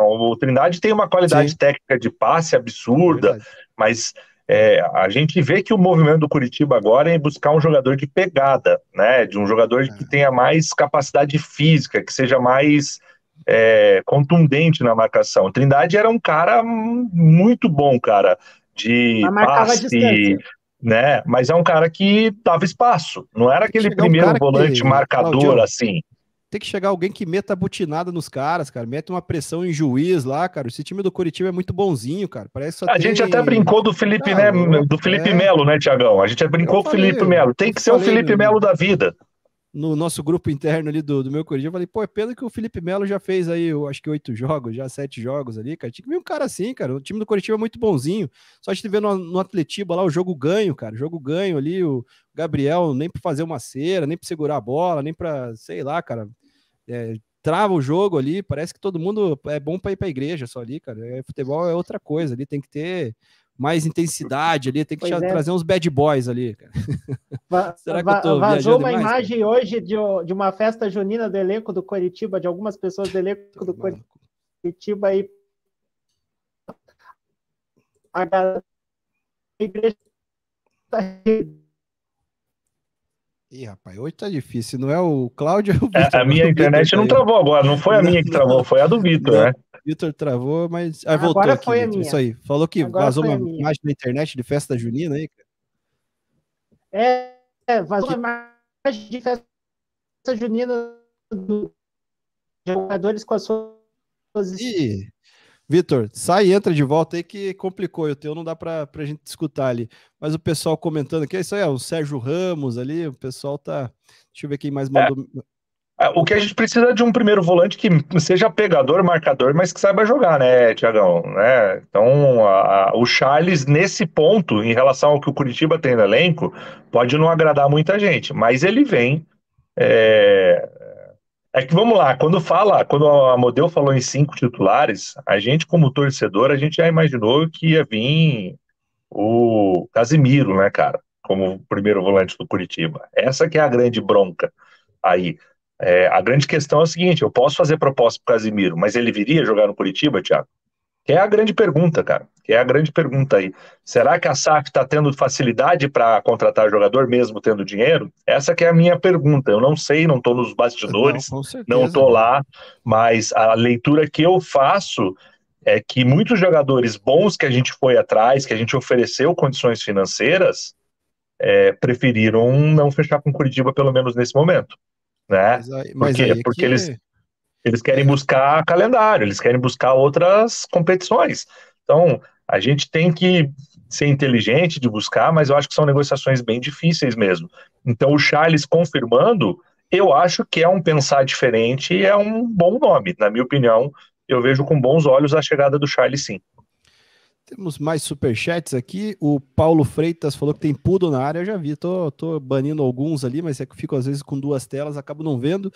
o Trindade tem uma qualidade sim. técnica de passe absurda, mas é, a gente vê que o movimento do Curitiba agora é buscar um jogador de pegada, né? De um jogador é. que tenha mais capacidade física, que seja mais é, contundente na marcação. Trindade era um cara muito bom, cara, de passe, né? Mas é um cara que dava espaço. Não era aquele primeiro um volante que... marcador Claudio, assim. Tem que chegar alguém que meta a butinada nos caras, cara. Mete uma pressão em juiz lá, cara. Esse time do Curitiba é muito bonzinho, cara. Parece só a tem... gente até brincou do Felipe, ah, né? É. Do Felipe é... Melo, né, Tiagão? A gente brincou com o Felipe Melo. Tem que ser falei, o Felipe Melo da vida no nosso grupo interno ali do, do meu Corinthians, eu falei, pô, é pena que o Felipe Melo já fez aí, eu acho que oito jogos, já sete jogos ali, cara. Tinha que vir um cara assim, cara. O time do Coritiba é muito bonzinho. Só a gente vê no, no Atletiba lá o jogo ganho, cara. O jogo ganho ali, o Gabriel nem pra fazer uma cera, nem pra segurar a bola, nem pra, sei lá, cara. É, trava o jogo ali, parece que todo mundo é bom para ir para igreja só ali, cara. É, futebol é outra coisa ali, tem que ter mais intensidade ali, tem que é. trazer uns bad boys ali. cara Será que eu tô Vazou uma demais, imagem cara? hoje de, de, uma festa junina do elenco do Curitiba, de algumas pessoas do elenco do tá Mano. Curitiba a igreja tá Ih, rapaz, hoje tá difícil, não é o Cláudio? É, é, a minha é internet Victor, não travou agora, não foi a minha que travou, foi a do Vitor, né? Vitor travou, mas. Ah, voltou agora aqui, foi a minha. Isso aí. Falou que agora vazou uma imagem na internet de festa junina aí, cara. É, é, vazou uma imagem de festa junina dos jogadores com as suas. Ih. Vitor, sai e entra de volta aí que complicou. E o teu não dá para a gente escutar ali. Mas o pessoal comentando aqui é isso aí, é o Sérgio Ramos ali, o pessoal tá. Deixa eu ver quem mais é. mandou. É. O que a gente precisa é de um primeiro volante que seja pegador, marcador, mas que saiba jogar, né, Tiagão? Né? Então, a, a, o Charles, nesse ponto, em relação ao que o Curitiba tem no elenco, pode não agradar muita gente, mas ele vem é, é que vamos lá, quando fala, quando a Modelo falou em cinco titulares, a gente, como torcedor, a gente já imaginou que ia vir o Casimiro, né, cara, como primeiro volante do Curitiba. Essa que é a grande bronca aí. É, a grande questão é o seguinte: eu posso fazer proposta pro Casimiro, mas ele viria jogar no Curitiba, Thiago? Que é a grande pergunta, cara que é a grande pergunta aí. Será que a SAF está tendo facilidade para contratar jogador mesmo tendo dinheiro? Essa que é a minha pergunta. Eu não sei, não estou nos bastidores, não estou lá, mas a leitura que eu faço é que muitos jogadores bons que a gente foi atrás, que a gente ofereceu condições financeiras, é, preferiram não fechar com Curitiba, pelo menos nesse momento. Né? Mas aí, mas é porque, porque eles, eles querem é. buscar calendário, eles querem buscar outras competições. Então, a gente tem que ser inteligente de buscar, mas eu acho que são negociações bem difíceis mesmo. Então, o Charles confirmando, eu acho que é um pensar diferente e é um bom nome. Na minha opinião, eu vejo com bons olhos a chegada do Charles, sim. Temos mais superchats aqui. O Paulo Freitas falou que tem pudo na área. Eu já vi, tô, tô banindo alguns ali, mas é que fico às vezes com duas telas, acabo não vendo.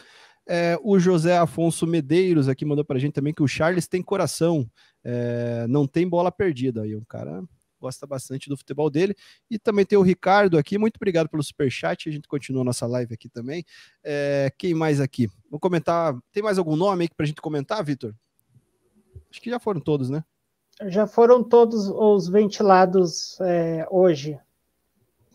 É, o José Afonso Medeiros aqui mandou pra gente também que o Charles tem coração, é, não tem bola perdida. Aí um cara gosta bastante do futebol dele. E também tem o Ricardo aqui, muito obrigado pelo superchat. A gente continua nossa live aqui também. É, quem mais aqui? Vou comentar. Tem mais algum nome aí pra gente comentar, Vitor? Acho que já foram todos, né? Já foram todos os ventilados é, hoje.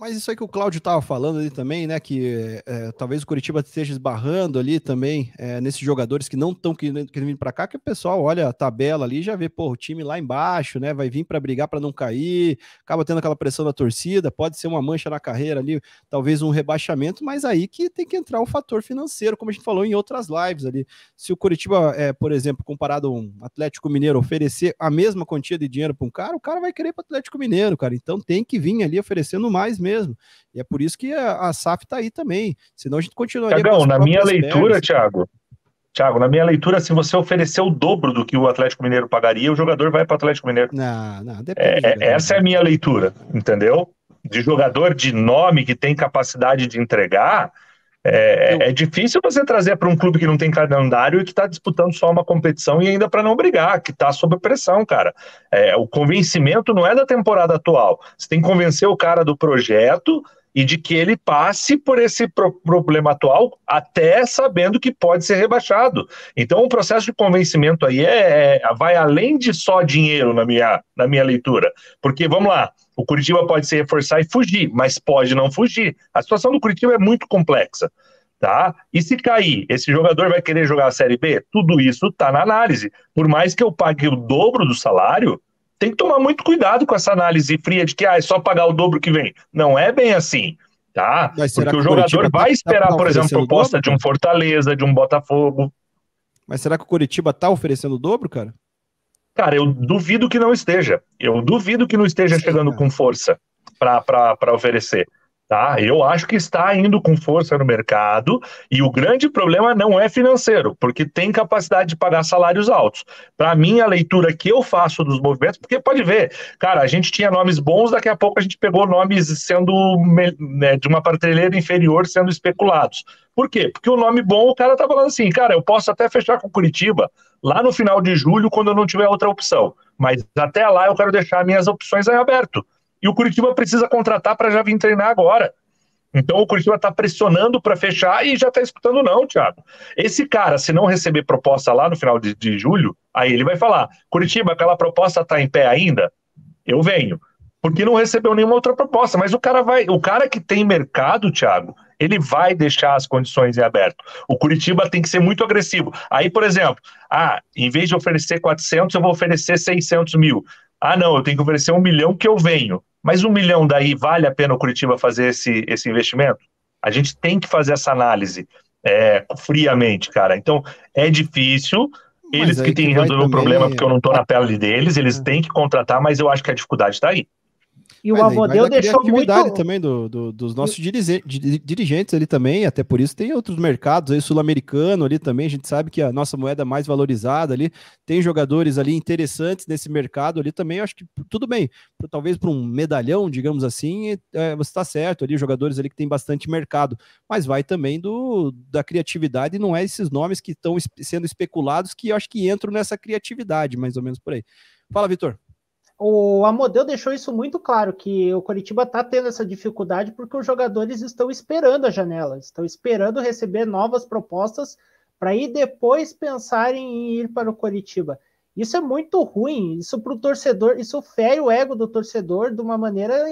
Mas isso aí que o Cláudio estava falando ali também, né? Que é, talvez o Curitiba esteja esbarrando ali também é, nesses jogadores que não estão querendo, querendo vir para cá, que o pessoal olha a tabela ali já vê, pô, o time lá embaixo, né? Vai vir para brigar para não cair, acaba tendo aquela pressão da torcida, pode ser uma mancha na carreira ali, talvez um rebaixamento, mas aí que tem que entrar o um fator financeiro, como a gente falou em outras lives ali. Se o Curitiba, é, por exemplo, comparado a um Atlético Mineiro, oferecer a mesma quantia de dinheiro para um cara, o cara vai querer para o Atlético Mineiro, cara. Então tem que vir ali oferecendo mais mesmo mesmo. E é por isso que a, a SAF está aí também. Senão a gente continuaria. Tiagão, na minha leitura, Thiago. Tiago na minha leitura, se você oferecer o dobro do que o Atlético Mineiro pagaria, o jogador vai para o Atlético Mineiro. Não, não, depende, é, é essa é a né? minha leitura, entendeu? De jogador de nome que tem capacidade de entregar, é, eu... é difícil você trazer para um clube que não tem calendário e que está disputando só uma competição e ainda para não brigar, que está sob pressão, cara. É, o convencimento não é da temporada atual. Você tem que convencer o cara do projeto e de que ele passe por esse problema atual, até sabendo que pode ser rebaixado. Então, o processo de convencimento aí é, é vai além de só dinheiro, na minha, na minha leitura. Porque, vamos lá, o Curitiba pode se reforçar e fugir, mas pode não fugir. A situação do Curitiba é muito complexa. Tá? E se cair, esse jogador vai querer jogar a Série B? Tudo isso está na análise. Por mais que eu pague o dobro do salário, tem que tomar muito cuidado com essa análise fria de que ah, é só pagar o dobro que vem. Não é bem assim. Tá? Porque o jogador tá- vai tá esperar, tá por exemplo, proposta dobro, de um Fortaleza, de um Botafogo. Mas será que o Curitiba está oferecendo o dobro, cara? Cara, eu duvido que não esteja. Eu duvido que não esteja chegando com força para oferecer. Tá? Eu acho que está indo com força no mercado e o grande problema não é financeiro, porque tem capacidade de pagar salários altos. Para mim, a leitura que eu faço dos movimentos, porque pode ver, cara, a gente tinha nomes bons, daqui a pouco a gente pegou nomes sendo né, de uma prateleira inferior sendo especulados. Por quê? Porque o nome bom, o cara tá falando assim, cara, eu posso até fechar com Curitiba lá no final de julho, quando eu não tiver outra opção. Mas até lá eu quero deixar minhas opções em aberto e o Curitiba precisa contratar para já vir treinar agora. Então o Curitiba está pressionando para fechar e já está escutando não, Thiago. Esse cara, se não receber proposta lá no final de, de julho, aí ele vai falar: Curitiba, aquela proposta está em pé ainda? Eu venho. Porque não recebeu nenhuma outra proposta. Mas o cara vai, o cara que tem mercado, Thiago, ele vai deixar as condições em aberto. O Curitiba tem que ser muito agressivo. Aí, por exemplo, ah, em vez de oferecer 400, eu vou oferecer 600 mil. Ah, não, eu tenho que oferecer um milhão que eu venho. Mas um milhão daí vale a pena o Curitiba fazer esse, esse investimento? A gente tem que fazer essa análise é, friamente, cara. Então, é difícil. eles que têm que resolver o problema, porque eu não estou é na pele deles, eles é. têm que contratar, mas eu acho que a dificuldade está aí. E o Avondeu deixou muito. também do, do, dos nossos dirigentes ali também, até por isso tem outros mercados aí, sul-americano ali também. A gente sabe que a nossa moeda mais valorizada ali tem jogadores ali interessantes nesse mercado ali também. Eu acho que tudo bem, talvez para um medalhão, digamos assim, é, você está certo ali, jogadores ali que tem bastante mercado, mas vai também do da criatividade. Não é esses nomes que estão sendo especulados que eu acho que entram nessa criatividade, mais ou menos por aí. Fala, Vitor o Amodeu deixou isso muito claro, que o Coritiba está tendo essa dificuldade porque os jogadores estão esperando a janela, estão esperando receber novas propostas para aí depois pensarem em ir para o Coritiba. Isso é muito ruim, isso para o torcedor, isso fere o ego do torcedor de uma maneira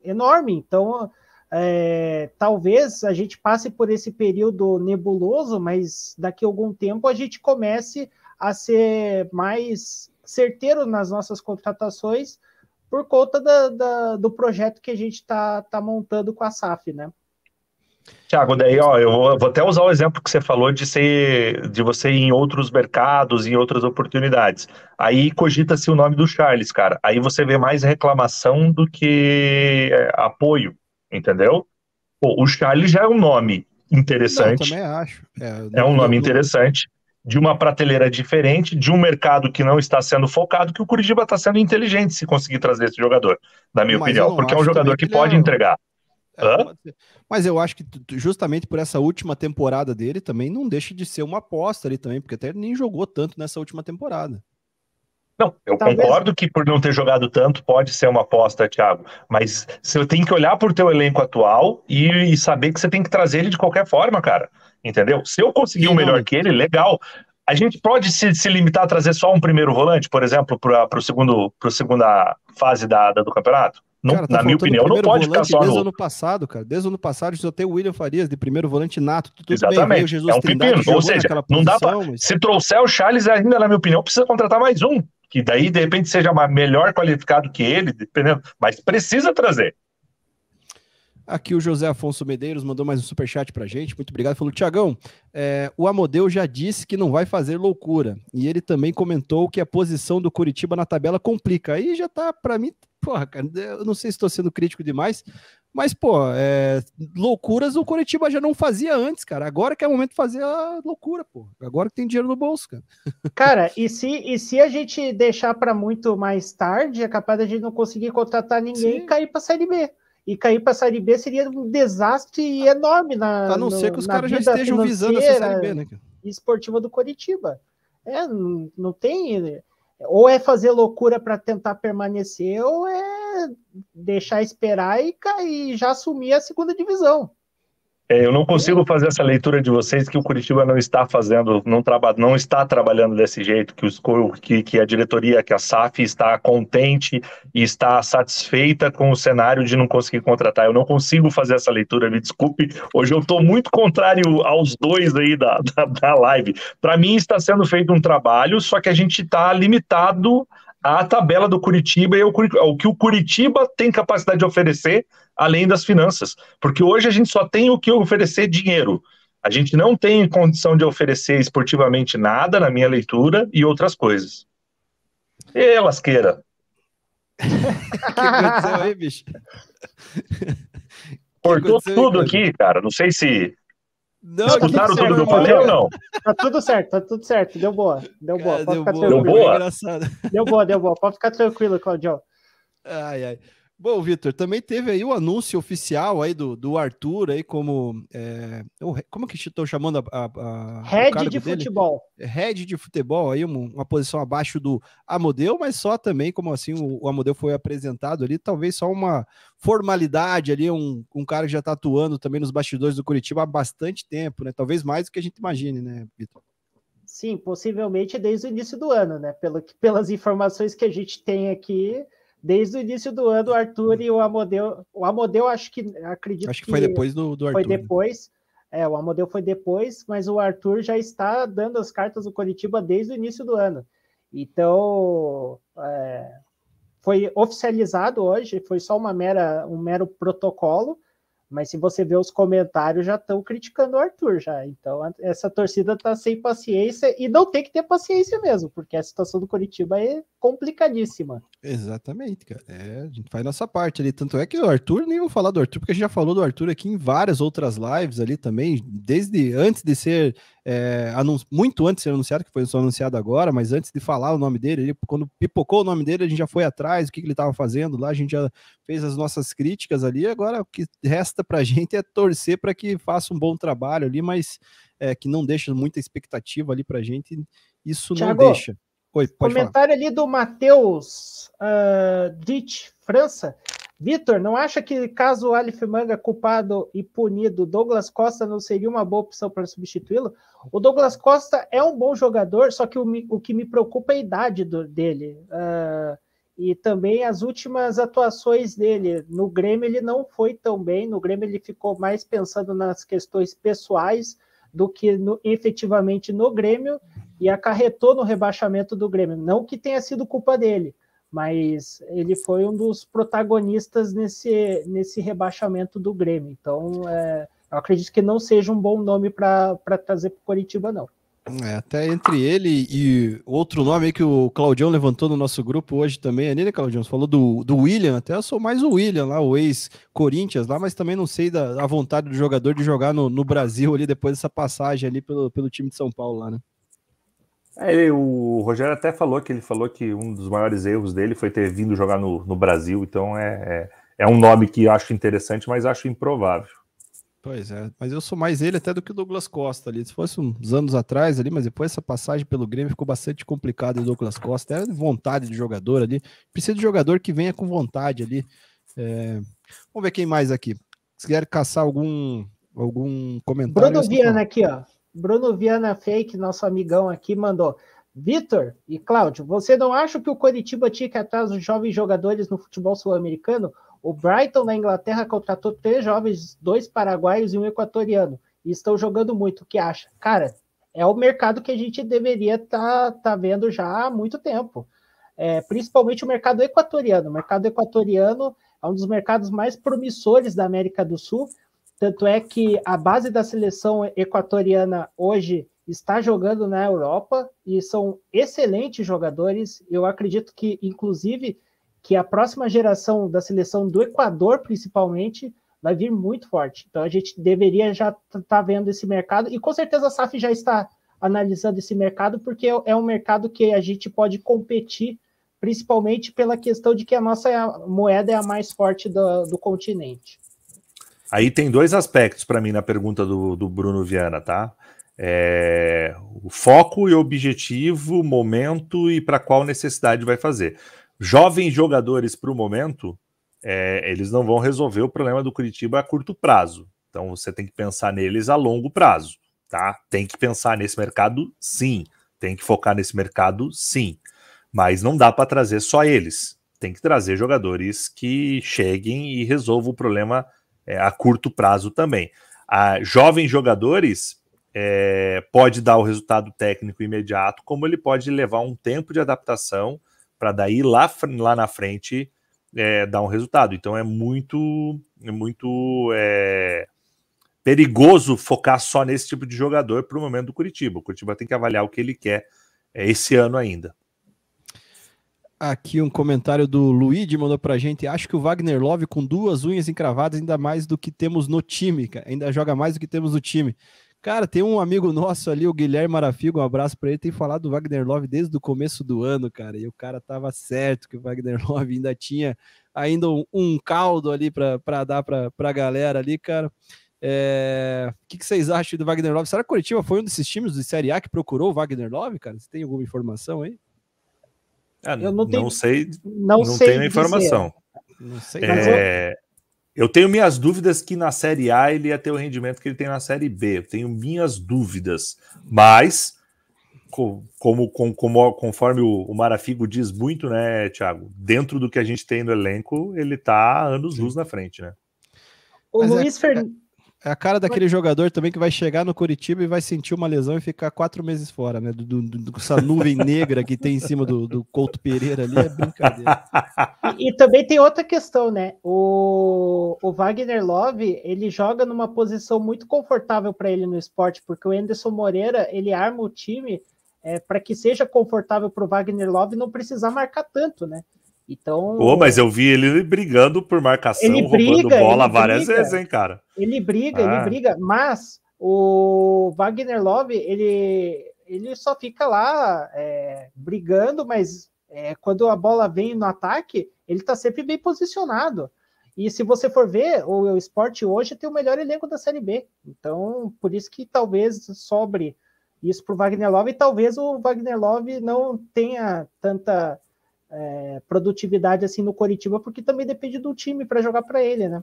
enorme. Então, é, talvez a gente passe por esse período nebuloso, mas daqui a algum tempo a gente comece a ser mais certeiro nas nossas contratações por conta da, da, do projeto que a gente está tá montando com a SAF, né? Tiago, daí ó, eu vou, vou, até usar o exemplo que você falou de ser de você ir em outros mercados, em outras oportunidades. Aí cogita-se o nome do Charles, cara. Aí você vê mais reclamação do que é, apoio, entendeu? Pô, o Charles já é um nome interessante. Não, eu também acho. É, é um nome interessante de uma prateleira diferente, de um mercado que não está sendo focado, que o Curitiba está sendo inteligente se conseguir trazer esse jogador, na minha Mas opinião, porque é um jogador que, que pode é... entregar. É, mas eu acho que justamente por essa última temporada dele também não deixa de ser uma aposta ali também, porque até ele nem jogou tanto nessa última temporada. Não, eu Talvez. concordo que por não ter jogado tanto pode ser uma aposta, Thiago, mas você tem que olhar para o teu elenco atual e, e, saber que você tem que trazer ele de qualquer forma, cara entendeu? Se eu conseguir um melhor que ele, legal. A gente pode se, se limitar a trazer só um primeiro volante, por exemplo, para o segundo, para segunda fase da, da, do campeonato? Não, cara, tá na minha opinião, não pode ficar só desde o ano passado, cara. Desde o ano passado, só tem o William Farias de primeiro volante nato. Tudo Exatamente. Bem, Jesus é um pepino. Ou seja, não dá pra... Mas... Se trouxer o Charles, ainda, na minha opinião, precisa contratar mais um. Que daí, de repente, seja melhor qualificado que ele, dependendo. Mas precisa trazer. Aqui o José Afonso Medeiros mandou mais um super chat pra gente. Muito obrigado. Falou, Tiagão, é, o Amodeu já disse que não vai fazer loucura. E ele também comentou que a posição do Curitiba na tabela complica. Aí já tá, para mim, porra, cara, eu não sei se estou sendo crítico demais, mas, pô, é, loucuras o Curitiba já não fazia antes, cara. Agora que é o momento de fazer a loucura, pô. Agora que tem dinheiro no bolso, cara. Cara, e se, e se a gente deixar para muito mais tarde, é capaz de a gente não conseguir contratar ninguém Sim. e cair para Série B e cair para a Série B seria um desastre enorme na. A não no, ser que os caras já estejam visando essa Série B, né? Esportiva do Coritiba. É, não, não tem. Ou é fazer loucura para tentar permanecer, ou é deixar esperar e, cair, e já assumir a segunda divisão. É, eu não consigo fazer essa leitura de vocês que o Curitiba não está fazendo, não, traba, não está trabalhando desse jeito, que, os, que, que a diretoria, que a SAF está contente e está satisfeita com o cenário de não conseguir contratar. Eu não consigo fazer essa leitura, me desculpe. Hoje eu estou muito contrário aos dois aí da, da, da live. Para mim está sendo feito um trabalho, só que a gente está limitado a tabela do Curitiba e o, o, que o Curitiba tem capacidade de oferecer, além das finanças. Porque hoje a gente só tem o que oferecer dinheiro. A gente não tem condição de oferecer esportivamente nada, na minha leitura, e outras coisas. E lasqueira. que aconteceu aí, bicho? Cortou tudo aí, aqui, cara. Não sei se não, tá Escutaram tudo do Pantera ou não? Tá tudo certo, tá tudo certo. Deu boa. Deu boa. Cara, deu, boa. deu, deu boa? Deu boa, deu boa. Pode ficar tranquilo, Claudio. Ai, ai. Bom, Vitor, também teve aí o anúncio oficial aí do, do Arthur aí como é, é como que estou chamando a, a, a head de dele? futebol, é, head de futebol aí uma, uma, posição abaixo do Amodeu, mas só também como assim o, o Amodeu foi apresentado ali, talvez só uma formalidade ali um, um cara que já está atuando também nos bastidores do Curitiba há bastante tempo, né? Talvez mais do que a gente imagine, né, Vitor? Sim, possivelmente desde o início do ano, né? Pelo, pelas informações que a gente tem aqui Desde o início do ano, o Arthur e o Amodeu. O Amodeu, acho que acredito acho que, que foi depois do, do Arthur. Foi né? depois. É, o Amodeu foi depois, mas o Arthur já está dando as cartas do Coritiba desde o início do ano. Então, é, foi oficializado hoje, foi só uma mera, um mero protocolo, mas se você vê os comentários, já estão criticando o Arthur já. Então essa torcida está sem paciência e não tem que ter paciência mesmo, porque a situação do Curitiba é complicadíssima. Exatamente, cara. É, a gente faz nossa parte ali. Tanto é que o Arthur, nem vou falar do Arthur, porque a gente já falou do Arthur aqui em várias outras lives ali também, desde antes de ser é, muito antes de ser anunciado, que foi só anunciado agora, mas antes de falar o nome dele, ele, quando pipocou o nome dele, a gente já foi atrás, o que, que ele estava fazendo lá, a gente já fez as nossas críticas ali. Agora o que resta para a gente é torcer para que faça um bom trabalho ali, mas é, que não deixa muita expectativa ali para a gente. Isso Thiago, não deixa. Oi, pode comentário falar. ali do Matheus uh, ah, Ditch, França. Vitor, não acha que caso o Alif Manga culpado e punido, Douglas Costa não seria uma boa opção para substituí-lo? O Douglas Costa é um bom jogador, só que o, o que me preocupa é a idade do, dele. Uh, e também as últimas atuações dele. No Grêmio ele não foi tão bem, no Grêmio ele ficou mais pensando nas questões pessoais do que no, efetivamente no Grêmio e acarretou no rebaixamento do Grêmio. Não que tenha sido culpa dele mas ele foi um dos protagonistas nesse, nesse rebaixamento do Grêmio. Então, é, eu acredito que não seja um bom nome para trazer para o Curitiba, não. É, até entre ele e outro nome que o Claudião levantou no nosso grupo hoje também, ali, é né, Claudião? Você falou do, do William, até eu sou mais o William lá, o ex-Corinthians lá, mas também não sei da, a vontade do jogador de jogar no, no Brasil ali depois dessa passagem ali pelo, pelo time de São Paulo lá, né? É, o Rogério até falou que ele falou que um dos maiores erros dele foi ter vindo jogar no, no Brasil, então é, é, é, um nome que acho interessante, mas acho improvável. Pois é, mas eu sou mais ele até do que o Douglas Costa ali. Se fosse uns anos atrás ali, mas depois essa passagem pelo Grêmio ficou bastante complicada o Douglas Costa. Era é vontade de jogador ali. Precisa de jogador que venha com vontade ali. É... Vamos ver quem mais aqui. Se quiser caçar algum, algum comentário. Bruno Viana aqui, ó. Bruno Viana Fake, nosso amigão aqui, mandou. Vitor e Cláudio, você não acha que o Coritiba tinha que atrás dos jovens jogadores no futebol sul-americano? O Brighton na Inglaterra contratou três jovens, dois paraguaios e um equatoriano, e estão jogando muito. O que acha? Cara, é o mercado que a gente deveria estar tá, tá vendo já há muito tempo. É, principalmente o mercado equatoriano. O mercado equatoriano é um dos mercados mais promissores da América do Sul, tanto é que a base da seleção equatoriana hoje está jogando na Europa e são excelentes jogadores. Eu acredito que, inclusive, que a próxima geração da seleção do Equador, principalmente, vai vir muito forte. Então a gente deveria já estar tá, tá vendo esse mercado e com certeza a SAF já está analisando esse mercado porque é, é um mercado que a gente pode competir, principalmente pela questão de que a nossa moeda é a mais forte do, do continente. Aí tem dois aspectos para mim na pergunta do, do Bruno Viana, tá? É, o foco e objetivo, momento e para qual necessidade vai fazer. Jovens jogadores para o momento, é, eles não vão resolver o problema do Curitiba a curto prazo. Então você tem que pensar neles a longo prazo, tá? Tem que pensar nesse mercado, sim. Tem que focar nesse mercado, sim. Mas não dá para trazer só eles. Tem que trazer jogadores que cheguem e resolvam o problema é, a curto prazo também. A jovens jogadores é, pode dar o resultado técnico imediato, como ele pode levar um tempo de adaptação para daí lá, lá na frente é, dar um resultado. Então é muito, é muito é, perigoso focar só nesse tipo de jogador para o momento do Curitiba. O Curitiba tem que avaliar o que ele quer é, esse ano ainda aqui um comentário do Luigi mandou pra gente. Acho que o Wagner Love com duas unhas encravadas, ainda mais do que temos no time, cara. ainda joga mais do que temos no time. Cara, tem um amigo nosso ali, o Guilherme Marafigo, um abraço para ele, tem falado do Wagner Love desde o começo do ano, cara. E o cara tava certo que o Wagner Love ainda tinha ainda um, um caldo ali para dar para a galera ali, cara. É... O que, que, vocês acham do Wagner Love? Será que a Curitiba foi um desses times de Série A que procurou o Wagner Love, cara? Você tem alguma informação aí? Ah, eu não, tenho, sei, não, não sei tenho informação. Não sei. É, eu... tenho minhas dúvidas que na Série A ele ia ter o rendimento que ele tem na Série B. Eu tenho minhas dúvidas, mas como, como, como, conforme o, o Marafigo diz muito, né, Thiago? Dentro do que a gente tem no elenco, ele tá anos luz na frente, né? O Mas é Luiz, é... É a cara daquele jogador também que vai chegar no Curitiba e vai sentir uma lesão e ficar quatro meses fora, né? Do, do, do essa nuvem negra que tem em cima do, do Couto Pereira ali é brincadeira. E, e, também tem outra questão, né? O, o Wagner Love ele joga numa posição muito confortável para ele no esporte, porque o Anderson Moreira ele arma o time é, para que seja confortável para o Wagner Love não precisar marcar tanto, né? Então. mas eu vi ele brigando por marcação, ele briga, roubando bola várias briga, vezes, hein, cara? Ele briga, ah. ele briga, mas o Wagner Love, ele, ele só fica lá é, brigando, mas é, quando a bola vem no ataque, ele tá sempre bem posicionado. E se você for ver, o, o esporte hoje tem o melhor elenco da Série B. Então, por isso que talvez sobre isso pro Wagner Love, e talvez o Wagner Love não tenha tanta é, produtividade assim no Coritiba, porque também depende do time para jogar para ele, né?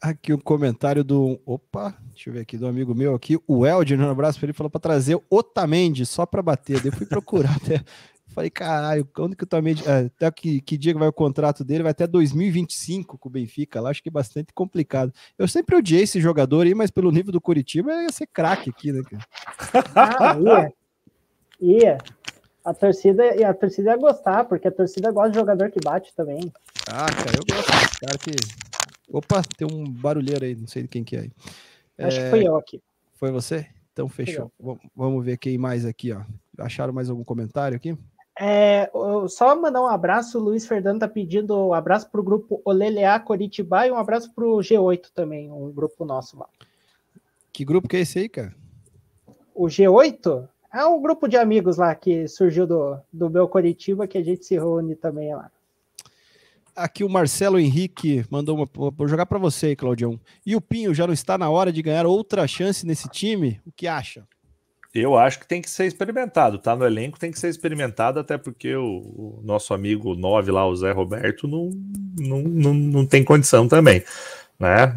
Aqui um comentário do. Opa, deixa eu ver aqui, do amigo meu aqui, o Eldin, um abraço para ele, falou para trazer o Otamendi só para bater. Daí eu fui procurar até. Né? Falei, caralho, quando que o Otamendi. É, até que, que dia vai o contrato dele? Vai até 2025 com o Benfica lá, acho que é bastante complicado. Eu sempre odiei esse jogador aí, mas pelo nível do Curitiba ia ser craque aqui, né, cara? Ah, ia. Ia. A torcida, é, e a torcida ia é gostar, porque a torcida gosta de jogador que bate também. Ah, cara, eu gosto desse cara que. Opa, tem um barulheiro aí, não sei de quem que é. é... Acho que é, foi eu aqui. Foi você? Então fechou. Vamos ver quem mais aqui, ó. Acharam mais algum comentário aqui? É, só mandar um abraço, o Luiz Fernando tá pedindo um abraço pro grupo Oleleá Coritiba e um abraço pro G8 também, um grupo nosso lá. Que grupo que é esse aí, cara? O G8? É um grupo de amigos lá que surgiu do, do meu Curitiba que a gente se reúne também lá. Aqui o Marcelo Henrique mandou uma. Vou jogar para você aí, Claudião. E o Pinho já não está na hora de ganhar outra chance nesse time? O que acha? Eu acho que tem que ser experimentado, tá? No elenco tem que ser experimentado, até porque o, o nosso amigo 9 lá, o Zé Roberto, não, não, não, não tem condição também. Né?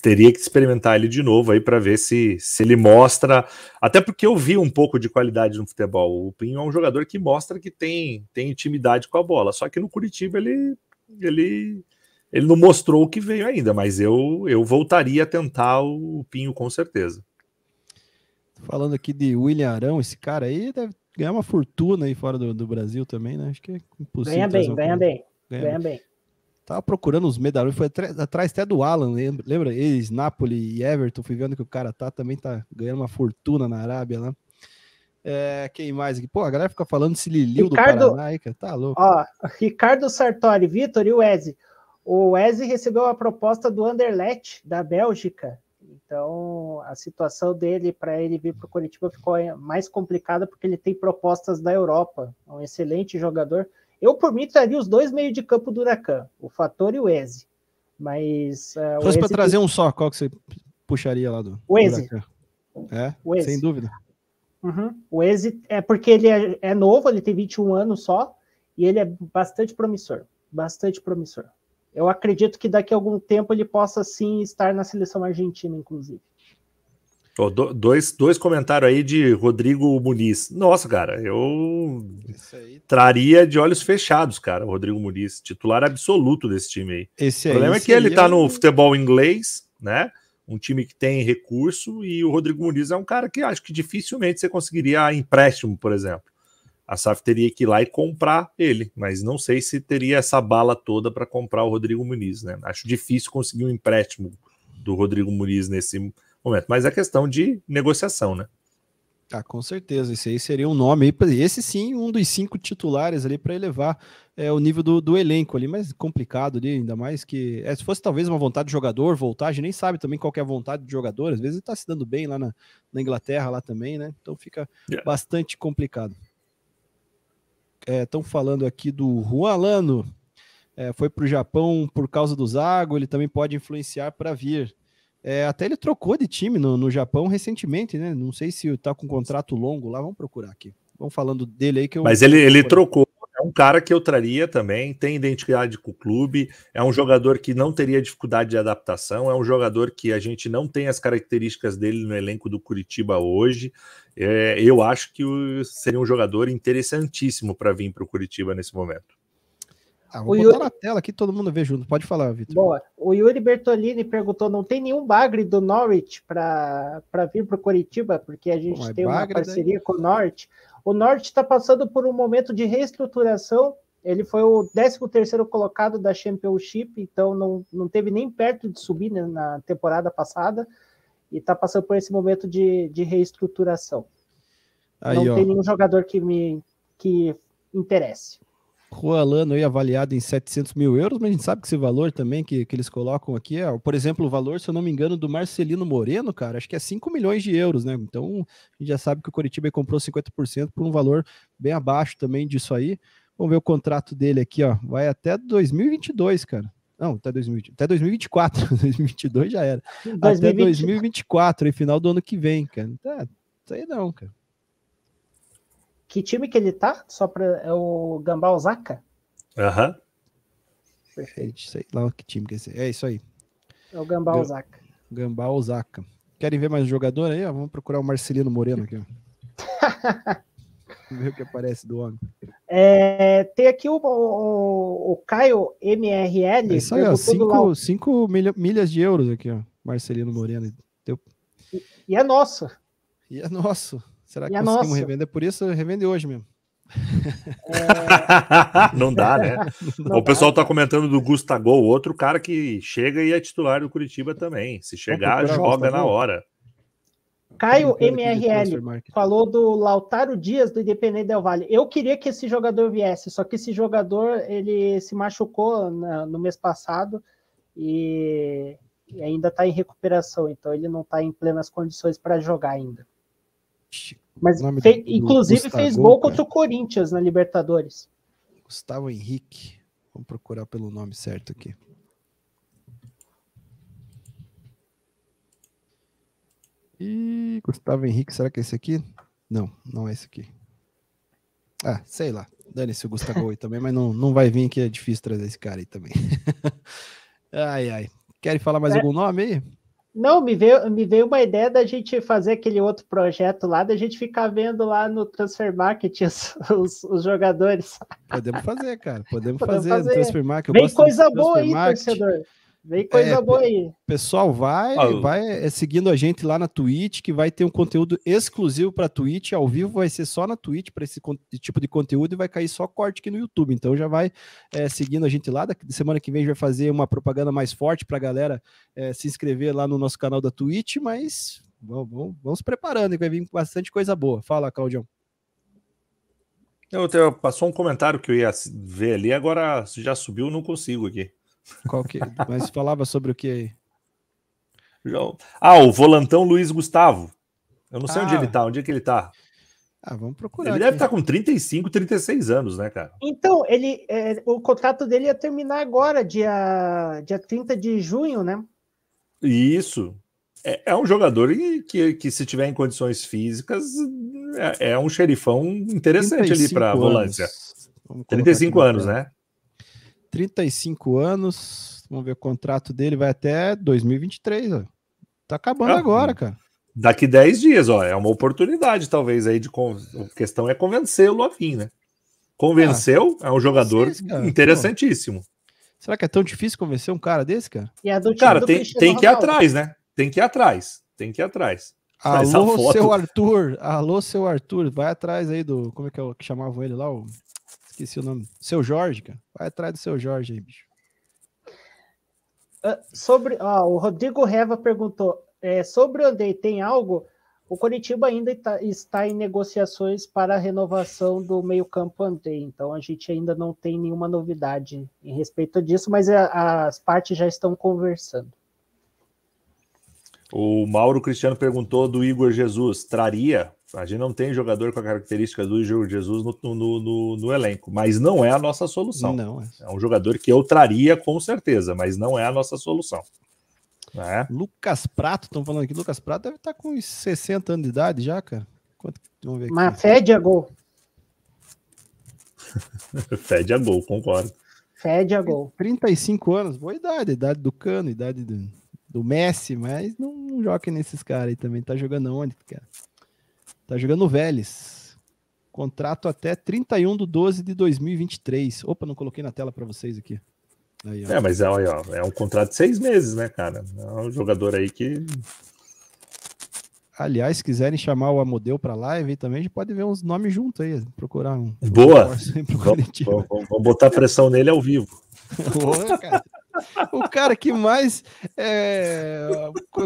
teria que experimentar ele de novo aí para ver se, se ele mostra. Até porque eu vi um pouco de qualidade no futebol. O Pinho é um jogador que mostra que tem, tem intimidade com a bola. Só que no Curitiba ele, ele, ele não mostrou o que veio ainda, mas eu, eu voltaria a tentar o Pinho com certeza. Falando aqui de William Arão, esse cara aí deve ganhar uma fortuna aí fora do, do Brasil também, né? Acho que é impossível. Ganha bem, ganha bem, ganha bem. Tava procurando os medalhões, foi atrás até do Alan, lembra? Eles, Napoli e Everton, fui vendo que o cara tá, também tá ganhando uma fortuna na Arábia lá. Né? É, quem mais aqui? Pô, a galera fica falando se Liliu Ricardo, do Paraná, cara, tá louco. Ó, Ricardo Sartori, Vitor e o Eze. O Eze recebeu a proposta do Anderlecht, da Bélgica. Então, a situação dele para ele vir para o Curitiba ficou mais complicada porque ele tem propostas da Europa. É um excelente jogador. Eu, por mim, traria os dois meio de campo do Huracan, o Fator e o Eze. Mas. Uh, Se fosse para trazer um só, qual que você puxaria lá do. O Eze. É, o Eze. sem dúvida. Uhum. O Eze é porque ele é, é, novo, ele tem 21 anos só, e ele é bastante promissor. Bastante promissor. Eu acredito que daqui a algum tempo ele possa sim estar na seleção argentina, inclusive. Oh, dois, dois comentários aí de Rodrigo Muniz. Nossa, cara, eu traria de olhos fechados, cara, o Rodrigo Muniz, titular absoluto desse time aí. Esse o problema aí, é que ele está é no futebol inglês, né? Um time que tem recurso, e o Rodrigo Muniz é um cara que acho que dificilmente você conseguiria empréstimo, por exemplo. A SAF teria que ir lá e comprar ele, mas não sei se teria essa bala toda para comprar o Rodrigo Muniz, né? Acho difícil conseguir um empréstimo do Rodrigo Muniz nesse momento. Mas é questão de negociação, né? Ah, com certeza. Esse aí seria um nome Esse sim, um dos cinco titulares ali para elevar é, o nível do, do elenco ali, mas complicado ali, ainda mais que. É, se fosse talvez uma vontade de jogador, voltagem, nem sabe também qual é a vontade de jogador. Às vezes ele está se dando bem lá na, na Inglaterra, lá também, né? Então fica yeah. bastante complicado. Estão é, falando aqui do Juan é, foi para o Japão por causa do Zago, ele também pode influenciar para vir. É, até ele trocou de time no, no Japão recentemente, né? Não sei se tá com um contrato longo lá, vamos procurar aqui. Vamos falando dele aí que eu. Mas ele, ele trocou. É um cara que eu traria também, tem identidade com o clube, é um jogador que não teria dificuldade de adaptação, é um jogador que a gente não tem as características dele no elenco do Curitiba hoje. É, eu acho que seria um jogador interessantíssimo para vir para o Curitiba nesse momento. Ah, vou o botar Yuri... na tela aqui todo mundo vê junto. Pode falar, Vitor. Boa. O Yuri Bertolini perguntou: não tem nenhum bagre do Norwich para vir para Curitiba, porque a gente Bom, é tem uma parceria daí. com o Norte. O Norte está passando por um momento de reestruturação. Ele foi o 13 colocado da Championship, então não, não teve nem perto de subir né, na temporada passada. E está passando por esse momento de, de reestruturação. Aí, não ó. tem nenhum jogador que me que interesse. Juan aí avaliado em 700 mil euros, mas a gente sabe que esse valor também que, que eles colocam aqui é, por exemplo, o valor, se eu não me engano, do Marcelino Moreno, cara, acho que é 5 milhões de euros, né? Então a gente já sabe que o Coritiba comprou 50% por um valor bem abaixo também disso aí. Vamos ver o contrato dele aqui, ó, vai até 2022, cara. Não, até, 2020, até 2024, 2022 já era. 2020. Até 2024 e final do ano que vem, cara. Tá, isso aí não, cara. Que time que ele tá? Só pra, é o Gamba Osaka? Aham. Uhum. Perfeito. Sei lá que time que é esse. É isso aí. É o Gamba Osaka. Gamba Osaka. Querem ver mais um jogador aí? vamos procurar o Marcelino Moreno aqui. ver o que aparece do homem. É, tem aqui o, o, o Caio MRL. É isso aí, cinco, milha, milhas de euros aqui, ó. Marcelino Moreno. Teu... E, e é nosso. E é nosso. Será que e conseguimos nossa... revender? Por isso, revende hoje mesmo. É... não dá, né? Não o dá. pessoal tá comentando do Gustavo, outro cara que chega e é titular do Curitiba também. Se chegar, joga na hora. Caio MRL falou do Lautaro Dias do Independente Del Valle. Eu queria que esse jogador viesse, só que esse jogador ele se machucou na, no mês passado e, e ainda está em recuperação, então ele não está em plenas condições para jogar ainda. Mas fe... do... inclusive Gustavo, fez gol é contra o Corinthians na Libertadores. Gustavo Henrique. Vamos procurar pelo nome certo aqui. E Gustavo Henrique, será que é esse aqui? Não, não é esse aqui. Ah, sei lá. Dane-se o Gustavo aí também, mas não, não vai vir que é difícil trazer esse cara aí também. ai, ai. Querem falar mais é. algum nome aí? Não, me veio, me veio uma ideia da gente fazer aquele outro projeto lá, da gente ficar vendo lá no Transfer Market os, os, os jogadores. Podemos fazer, cara. Podemos, Podemos fazer, fazer. Transfer Market. Eu Vem coisa boa aí, torcedor. Vem é, coisa é, boa aí. Pessoal, vai, vai é seguindo a gente lá na Twitch, que vai ter um conteúdo exclusivo para Twitch, ao vivo vai ser só na Twitch para esse tipo de conteúdo e vai cair só corte aqui no YouTube. Então já vai é, seguindo a gente lá. Da semana que vem a gente vai fazer uma propaganda mais forte para a galera é, se inscrever lá no nosso canal da Twitch, mas vamos, vamos, vamos se preparando, que vai vir bastante coisa boa. Fala, Claudião. Eu até, passou um comentário que eu ia ver ali, agora já subiu, não consigo aqui. Qual que? Mas falava sobre o que aí? Ah, o volantão Luiz Gustavo. Eu não sei ah. onde ele tá, onde é que ele tá. Ah, vamos procurar. Ele aqui. deve estar tá com 35, 36 anos, né, cara? Então, ele, é, o contrato dele ia terminar agora, dia, dia 30 de junho, né? Isso. É, é um jogador que, que, se tiver em condições físicas, é, é um xerifão interessante ali para volância. 35 anos, né? 35 anos. Vamos ver, o contrato dele vai até 2023. Ó. Tá acabando ah, agora, cara. Daqui 10 dias, ó. É uma oportunidade, talvez, aí de. Con... A questão é convencê-lo a fim, né? Convenceu, ah, é um jogador interessantíssimo. Pô. Será que é tão difícil convencer um cara desse, cara? É cara, tem, tem que ir atrás, né? Tem que ir atrás. Tem que ir atrás. Alô, foto... seu Arthur. Alô, seu Arthur. Vai atrás aí do. Como é que, é, que chamavam ele lá? O... Esqueci o nome. Seu Jorge, cara. Vai atrás do seu Jorge aí, bicho. Uh, sobre, ó, o Rodrigo Reva perguntou: é, sobre o Andrei, tem algo? O Coritiba ainda está, está em negociações para a renovação do meio-campo Andrei, então a gente ainda não tem nenhuma novidade em respeito disso, mas a, é, as partes já estão conversando. O Mauro Cristiano perguntou do Igor Jesus: traria a gente não tem jogador com a característica do Júlio Jesus no, no, no, no, elenco, mas não é a nossa solução. Não é. é um jogador que eu traria com certeza, mas não é a nossa solução. É. Lucas Prato, estão falando aqui, Lucas Prato deve estar tá com 60 anos de idade já, cara. Quanto, vamos ver aqui. Mas fede a gol. fede a gol, concordo. Fede a gol. 35 anos, boa idade, idade do Cano, idade do, do Messi, mas não, não joga nesses caras aí também. Tá jogando onde, cara? Tá jogando no Vélez. Contrato até 31 de 12 de 2023. Opa, não coloquei na tela para vocês aqui. Aí, é, mas olha, é, ó, é um contrato de seis meses, né, cara? É um jogador aí que. Aliás, se quiserem chamar o Amodeu para live também, a gente pode ver uns nomes juntos aí, procurar um. Boa! Vamos, vamos botar pressão nele ao vivo. Boa, cara. o cara que mais é,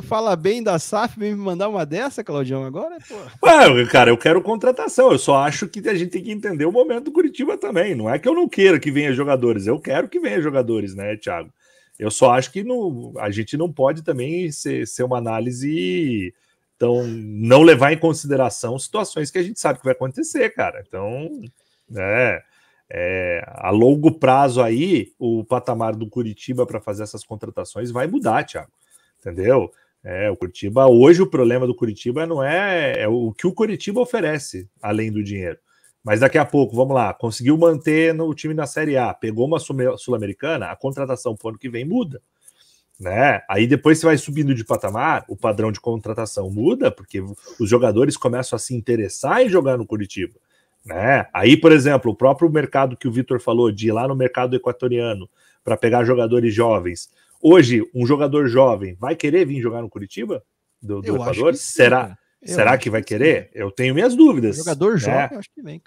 fala bem da SAF vem me mandar uma dessa, Claudião, agora? Pô. Ué, cara, eu quero contratação. Eu só acho que a gente tem que entender o momento do Curitiba também. Não é que eu não queira que venha jogadores, eu quero que venha jogadores, né, Thiago? Eu só acho que a gente não pode também ser, ser uma análise tão. não levar em consideração situações que a gente sabe que vai acontecer, cara. Então, né? É, a longo prazo aí, o patamar do Curitiba para fazer essas contratações vai mudar, Thiago. Entendeu? É, o Curitiba, hoje o problema do Curitiba não é, é o que o Curitiba oferece, além do dinheiro. Mas daqui a pouco, vamos lá, conseguiu manter no time na Série A, pegou uma Sul-Americana, a contratação para o ano que vem muda. Né? Aí depois você vai subindo de patamar, o padrão de contratação muda, porque os jogadores começam a se interessar em jogar no Curitiba. Né? Aí, por exemplo, o próprio mercado que o Vitor falou de ir lá no mercado equatoriano para pegar jogadores jovens. Hoje, um jogador jovem vai querer vir jogar no Curitiba? Do, do Equador? Será? será que vai querer? Que eu tenho minhas dúvidas. O jogador né? jovem, eu acho que vem.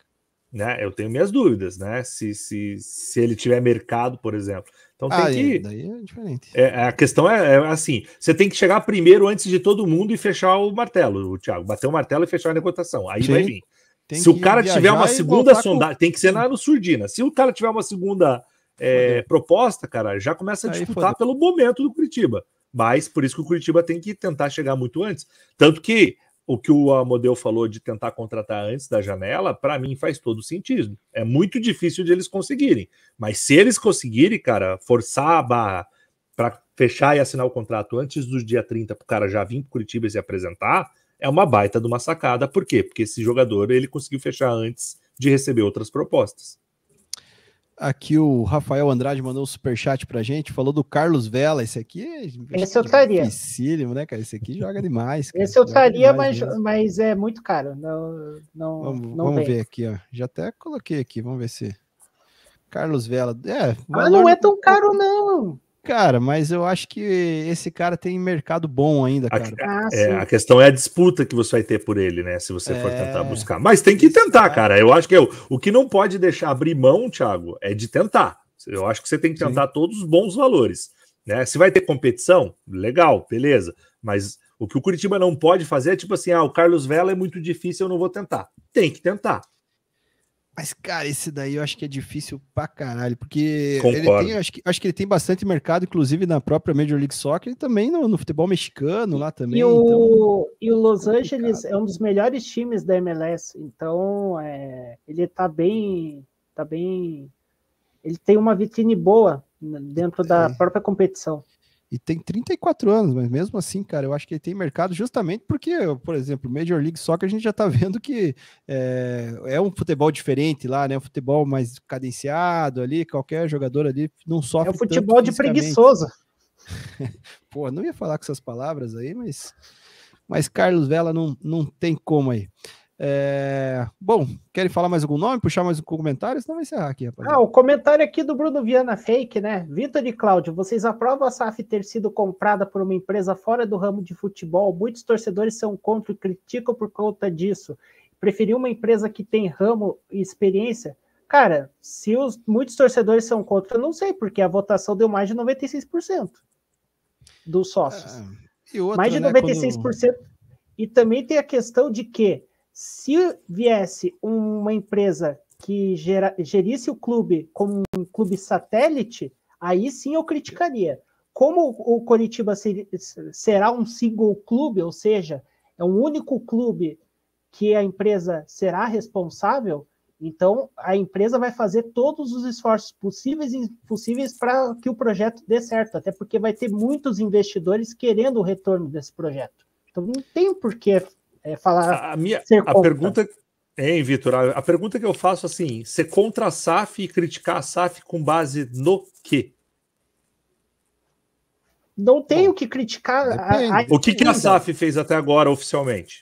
Né? Eu tenho minhas dúvidas, né? Se, se, se ele tiver mercado, por exemplo. Então ah, tem que. É, daí é diferente. É, a questão é, é, assim: você tem que chegar primeiro antes de todo mundo e fechar o martelo, o Thiago. Bater o martelo e fechar a negociação. Aí Sim. vai vir. Tem se o cara tiver uma segunda sondagem, com... tem que ser na no surdina. Se o cara tiver uma segunda é, proposta, cara, já começa a disputar pelo momento do Curitiba. Mas por isso que o Curitiba tem que tentar chegar muito antes. Tanto que o que o Amodeu falou de tentar contratar antes da janela, para mim faz todo sentido. É muito difícil de eles conseguirem. Mas se eles conseguirem, cara, forçar a barra para fechar e assinar o contrato antes do dia 30 para o cara já vir para Curitiba e se apresentar, é uma baita de uma sacada. Por quê? Porque esse jogador ele conseguiu fechar antes de receber outras propostas. Aqui o Rafael Andrade mandou um superchat pra gente, falou do Carlos Vela. Esse aqui é Esse eu traria. dificílimo, né, cara? Esse aqui joga demais. Cara. Esse eu traria, mas, mas é muito caro. Não, não, vamos, não vamos ver aqui, ó. Já até coloquei aqui, vamos ver se. Carlos Vela. É, ah, não é tão caro, não cara, mas eu acho que esse cara tem mercado bom ainda, cara. A, ah, é, a questão é a disputa que você vai ter por ele, né? Se você é... for tentar é. buscar. Mas tem que tentar, cara. Eu acho que eu, é o que não pode deixar abrir mão, Thiago, é de tentar. Eu acho que você tem que tentar Sim. todos os bons valores. Né? Se vai ter competição, legal, beleza. Mas o que o Curitiba não pode fazer é tipo assim: ah, o Carlos Vela é muito difícil, eu não vou tentar. Tem que tentar. Mas, cara, esse daí eu acho que é difícil pra caralho, porque ele tem, acho que, acho que ele tem bastante mercado, inclusive na própria Major League Soccer e também no, no futebol mexicano lá também. E o, então e o Los é Angeles é um dos melhores times da MLS, então é, ele tá bem, tá bem, ele tem uma vitrine boa dentro é. da própria competição e tem 34 anos, mas mesmo assim, cara, eu acho que ele tem mercado justamente porque, por exemplo, Major League Soccer a gente já tá vendo que é, é um futebol diferente lá, né? Um futebol mais cadenciado ali, qualquer jogador ali não sofre. É um futebol de preguiçoso. Pô, não ia falar com essas palavras aí, mas, mas Carlos Vela não, não tem como aí. É... Bom, querem falar mais algum nome? Puxar mais um comentário? Senão vai encerrar aqui, rapaz. Ah, o comentário aqui do Bruno Viana Fake, né? Vitor e Cláudio, vocês aprovam a SAF ter sido comprada por uma empresa fora do ramo de futebol? Muitos torcedores são contra e criticam por conta disso. Preferir uma empresa que tem ramo e experiência? Cara, se os, muitos torcedores são contra, eu não sei, porque a votação deu mais de 96% dos sócios. Ah, outra, mais de né, 96%. Quando... E também tem a questão de que se viesse uma empresa que gera, gerisse o clube como um clube satélite, aí sim eu criticaria. Como o Coritiba ser, será um single clube, ou seja, é um único clube que a empresa será responsável, então a empresa vai fazer todos os esforços possíveis e impossíveis para que o projeto dê certo, até porque vai ter muitos investidores querendo o retorno desse projeto. Então não tem por que é falar. A, minha, a pergunta. Hein, Vitor? A, a, pergunta que eu faço assim: ser contra a SAF e criticar a SAF com base no quê? Não tenho que criticar. A, a o que, que a SAF fez até agora oficialmente?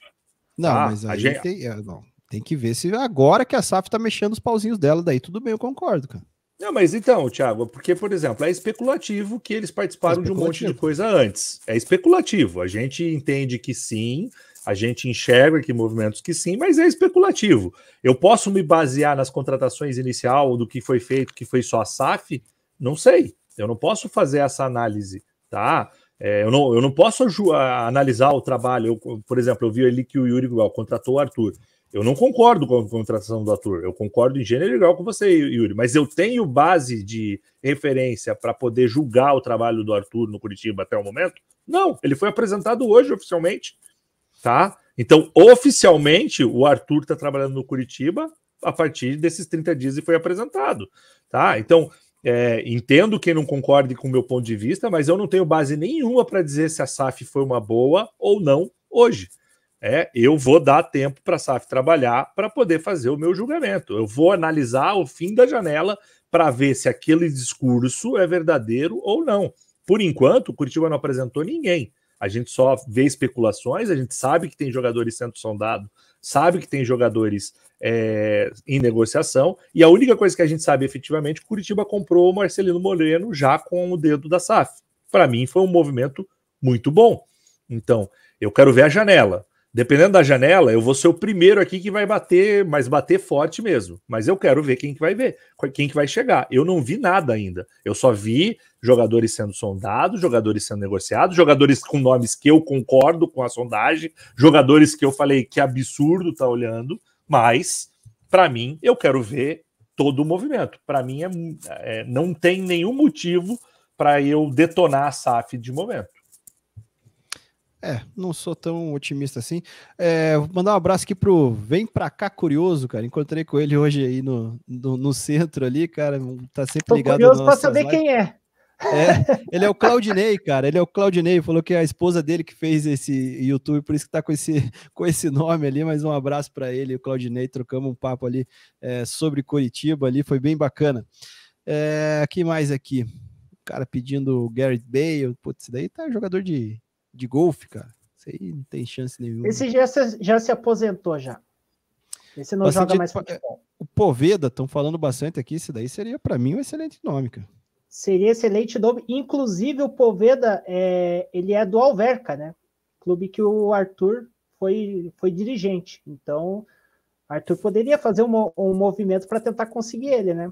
Não, ah, mas a gente tem, é, não, tem que ver se agora que a SAF está mexendo os pauzinhos dela, daí tudo bem, eu concordo, cara. Não, mas então, Thiago, porque, por exemplo, é especulativo que eles participaram é de um monte de coisa antes. É especulativo. A gente entende que sim, a gente enxerga que movimentos que sim, mas é especulativo. Eu posso me basear nas contratações inicial do que foi feito, que foi só a SAF? Não sei. Eu não posso fazer essa análise, tá? É, eu, não, eu não posso analisar o trabalho. Eu, por exemplo, eu vi ali que o Yuri Gual contratou o Arthur. Eu não concordo com a contratação do Arthur. Eu concordo em gênero com você, Yuri. Mas eu tenho base de referência para poder julgar o trabalho do Arthur no Curitiba até o momento? Não. Ele foi apresentado hoje oficialmente tá? Então, oficialmente, o Arthur está trabalhando no Curitiba a partir desses 30 dias e foi apresentado, tá? Então, é, entendo quem não concorde com o meu ponto de vista, mas eu não tenho base nenhuma para dizer se a SAF foi uma boa ou não hoje. É, eu vou dar tempo para a SAF trabalhar para poder fazer o meu julgamento. Eu vou analisar o fim da janela para ver se aquele discurso é verdadeiro ou não. Por enquanto, o Curitiba não apresentou ninguém. A gente só vê especulações, a gente sabe que tem jogadores sendo sondados, sabe que tem jogadores é, em negociação, e a única coisa que a gente sabe efetivamente, Curitiba comprou o Marcelino Moreno já com o dedo da SAF. Para mim, foi um movimento muito bom. Então, eu quero ver a janela. Dependendo da janela, eu vou ser o primeiro aqui que vai bater, mas bater forte mesmo. Mas eu quero ver quem que vai ver, quem que vai chegar. Eu não vi nada ainda. Eu só vi jogadores sendo sondados, jogadores sendo negociados, jogadores com nomes que eu concordo com a sondagem, jogadores que eu falei que absurdo tá olhando, mas para mim eu quero ver todo o movimento. Para mim é, é, não tem nenhum motivo para eu detonar a SAF de momento. É, não sou tão otimista assim. É, vou mandar um abraço aqui pro Vem Pra Cá Curioso, cara. Encontrei com ele hoje aí no, no, no centro ali, cara. Tá sempre Tô ligado. Curioso pra saber lives. quem é. É, ele é o Claudinei, cara. Ele é o Claudinei. Falou que é a esposa dele que fez esse YouTube, por isso que tá com esse, com esse nome ali. Mas um abraço para ele, o Claudinei. Trocamos um papo ali é, sobre Curitiba ali, foi bem bacana. É, que mais aqui? O cara pedindo o Garrett Bale. Putz, daí tá jogador de de golfe, cara. Isso aí não tem chance nenhuma. Esse já se, já se aposentou já. Esse não bastante joga mais tipo, é, futebol. O Poveda, estão falando bastante aqui, esse daí seria para mim um excelente nome, cara. Seria excelente nome. Inclusive o Poveda, é, ele é do Alverca, né? Clube que o Arthur foi, foi dirigente. Então, Arthur poderia fazer um, um movimento para tentar conseguir ele, né?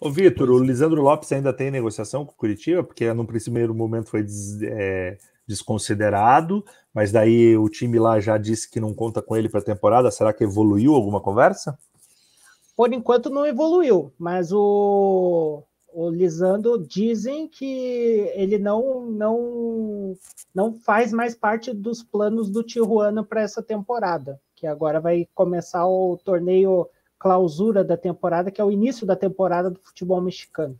Ô, Vitor, o Lisandro Lopes ainda tem negociação com o Curitiba, porque no primeiro momento foi des, é, desconsiderado, mas daí o time lá já disse que não conta com ele para a temporada. Será que evoluiu alguma conversa? Por enquanto não evoluiu, mas o, o Lisandro dizem que ele não não não faz mais parte dos planos do Tijuana para essa temporada, que agora vai começar o torneio clausura da temporada, que é o início da temporada do futebol mexicano.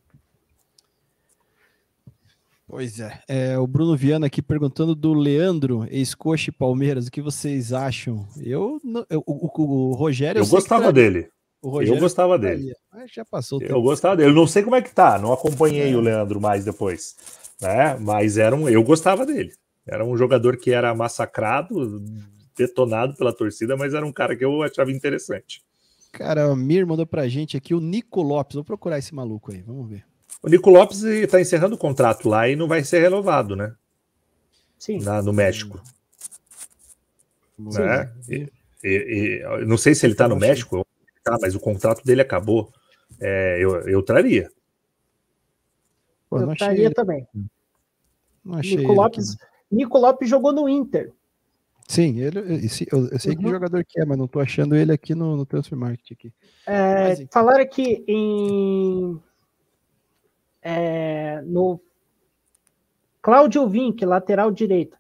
Pois é. é. O Bruno Viana aqui perguntando do Leandro, ex-coxa e Palmeiras, o que vocês acham? Eu, eu o, o, Rogério. Eu, gostava tá- dele. eu gostava tá dele. Mas já passou o tempo. Eu gostava dele. Eu não sei como é que tá, não acompanhei é. o Leandro mais depois. Né? Mas era um, eu gostava dele. Era um jogador que era massacrado, detonado pela torcida, mas era um cara que eu achava interessante. Cara, o Mir mandou pra gente aqui o Nico Lopes. Vou procurar esse maluco aí, vamos ver. O Nico Lopes está encerrando o contrato lá e não vai ser renovado, né? Sim. Na, no México. Sim. Né? E, e, e, não sei se ele está no México, tá, mas o contrato dele acabou. É, eu, eu traria. Pô, eu traria ele. também. Não achei Nico, Lopes, Nico Lopes jogou no Inter. Sim, ele, eu, eu sei uhum. que jogador que é, mas não estou achando ele aqui no, no Transfer Market. Aqui. É, mas, falaram que em é, no Cláudio Vinck, lateral direito.